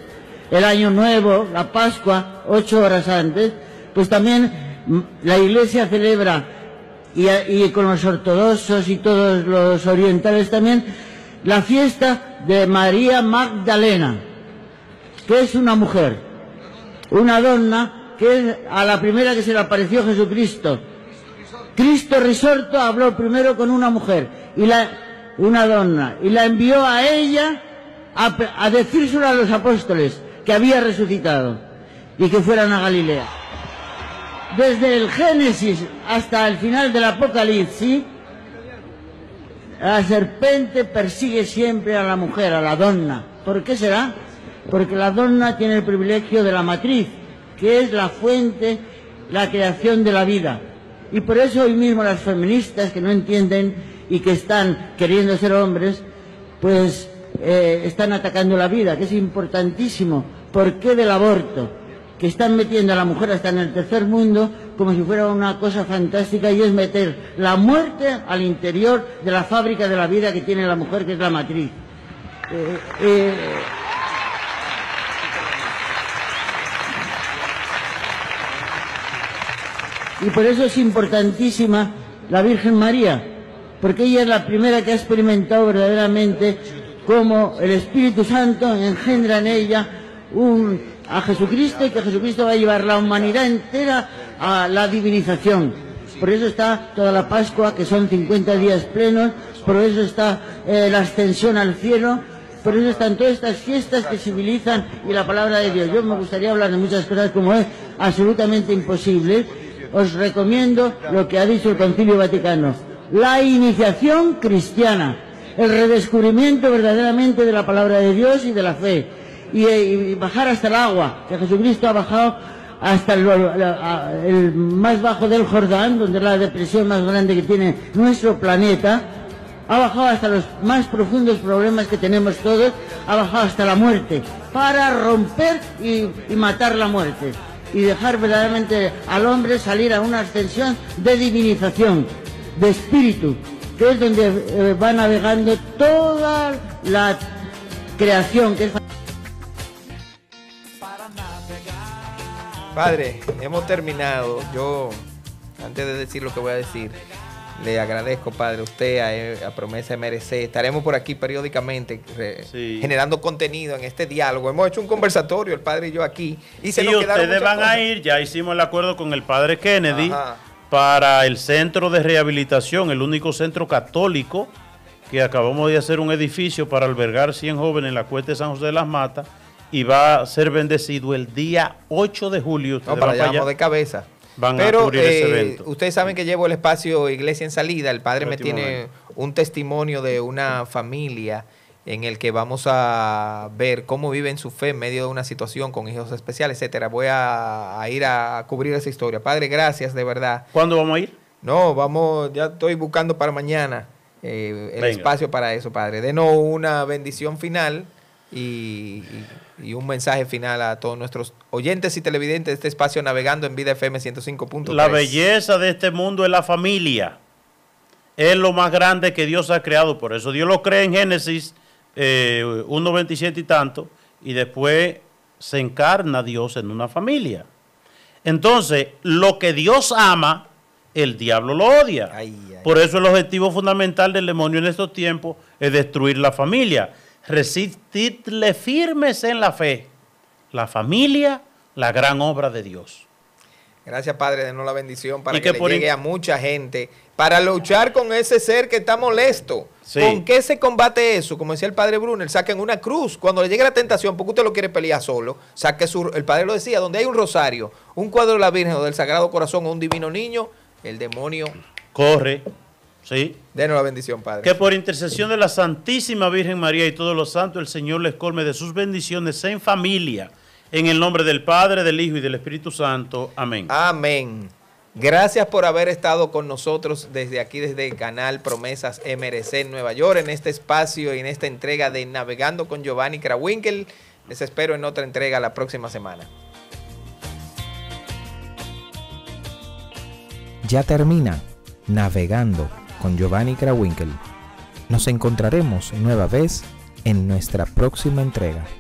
el año nuevo, la Pascua, ocho horas antes, pues también la Iglesia celebra, y, con los ortodoxos y todos los orientales también, la fiesta de María Magdalena, que es una mujer, una donna que es a la primera que se le apareció Jesucristo. Cristo resorto habló primero con una mujer, y la, una donna, y la envió a ella a, a decírselo a los apóstoles que había resucitado y que fueran a Galilea. Desde el Génesis hasta el final del Apocalipsis, la serpente persigue siempre a la mujer, a la donna. ¿Por qué será? Porque la donna tiene el privilegio de la matriz, que es la fuente, la creación de la vida. Y por eso hoy mismo las feministas que no entienden y que están queriendo ser hombres, pues eh, están atacando la vida, que es importantísimo. ¿Por qué del aborto? que están metiendo a la mujer hasta en el tercer mundo como si fuera una cosa fantástica y es meter la muerte al interior de la fábrica de la vida que tiene la mujer, que es la matriz. Eh, eh, y por eso es importantísima la Virgen María, porque ella es la primera que ha experimentado verdaderamente cómo el Espíritu Santo engendra en ella un a Jesucristo y que Jesucristo va a llevar la humanidad entera a la divinización. Por eso está toda la Pascua, que son 50 días plenos, por eso está eh, la ascensión al cielo, por eso están todas estas fiestas que civilizan y la palabra de Dios. Yo me gustaría hablar de muchas cosas como es absolutamente imposible. Os recomiendo lo que ha dicho el Concilio Vaticano. La iniciación cristiana, el redescubrimiento verdaderamente de la palabra de Dios y de la fe y, bajar hasta el agua, que Jesucristo ha bajado hasta el, más bajo del Jordán, donde es la depresión más grande que tiene nuestro planeta, ha bajado hasta los más profundos problemas que tenemos todos, ha bajado hasta la muerte, para romper y, matar la muerte y dejar verdaderamente al hombre salir a una ascensión de divinización, de espíritu, que es donde eh, va navegando toda la creación que es Padre, hemos terminado. Yo, antes de decir lo que voy a decir, le agradezco, Padre, usted, a, Promesa de Merecer. Estaremos por aquí periódicamente generando contenido en este diálogo. Hemos hecho un conversatorio, el Padre y yo aquí. Y ustedes van a ir, ya hicimos el acuerdo con el Padre Kennedy para el centro de rehabilitación, el único centro católico que acabamos de hacer un edificio para albergar 100 jóvenes en la cuesta de San José de las Matas y va a ser bendecido el día 8 de julio. No, para allá, de cabeza. Pero, ese eh, evento. Ustedes saben que llevo el espacio Iglesia en Salida. El padre me tiene un testimonio de una familia en el que vamos a ver cómo viven su fe en medio de una situación con hijos especiales, etcétera. Voy a, ir a cubrir esa historia. Padre, gracias de verdad. ¿Cuándo vamos a ir? No, vamos, ya estoy buscando para mañana eh, el espacio para eso, padre. Denos una bendición final y, un mensaje final a todos nuestros oyentes y televidentes de este espacio Navegando en Vida FM 105.3. La belleza de este mundo es la familia. Es lo más grande que Dios ha creado. Por eso Dios lo cree en Génesis 1.27 eh, y tanto. Y después se encarna Dios en una familia. Entonces, lo que Dios ama, el diablo lo odia. Por eso el objetivo fundamental del demonio en estos tiempos es destruir la familia resistidle firmes en la fe, la familia, la gran obra de Dios. Gracias, Padre, de la bendición para que, llegue a mucha gente para luchar con ese ser que está molesto. ¿Con qué se combate eso? Como decía el padre Brunel, saquen una cruz. Cuando le llegue la tentación, porque usted lo quiere pelear solo, saque su. El padre lo decía: donde hay un rosario, un cuadro de la Virgen o del Sagrado Corazón o un divino niño, el demonio corre. Sí. Denos la bendición, Padre. Que por intercesión de la Santísima Virgen María y todos los santos, el Señor les colme de sus bendiciones en familia. En el nombre del Padre, del Hijo y del Espíritu Santo. Amén. Amén. Gracias por haber estado con nosotros desde aquí, desde el canal Promesas MRC en Nueva York, en este espacio y en esta entrega de Navegando con Giovanni Krawinkel. Les espero en otra entrega la próxima semana. Ya termina Navegando con Giovanni Krawinkel. Nos encontraremos nueva vez en nuestra próxima entrega.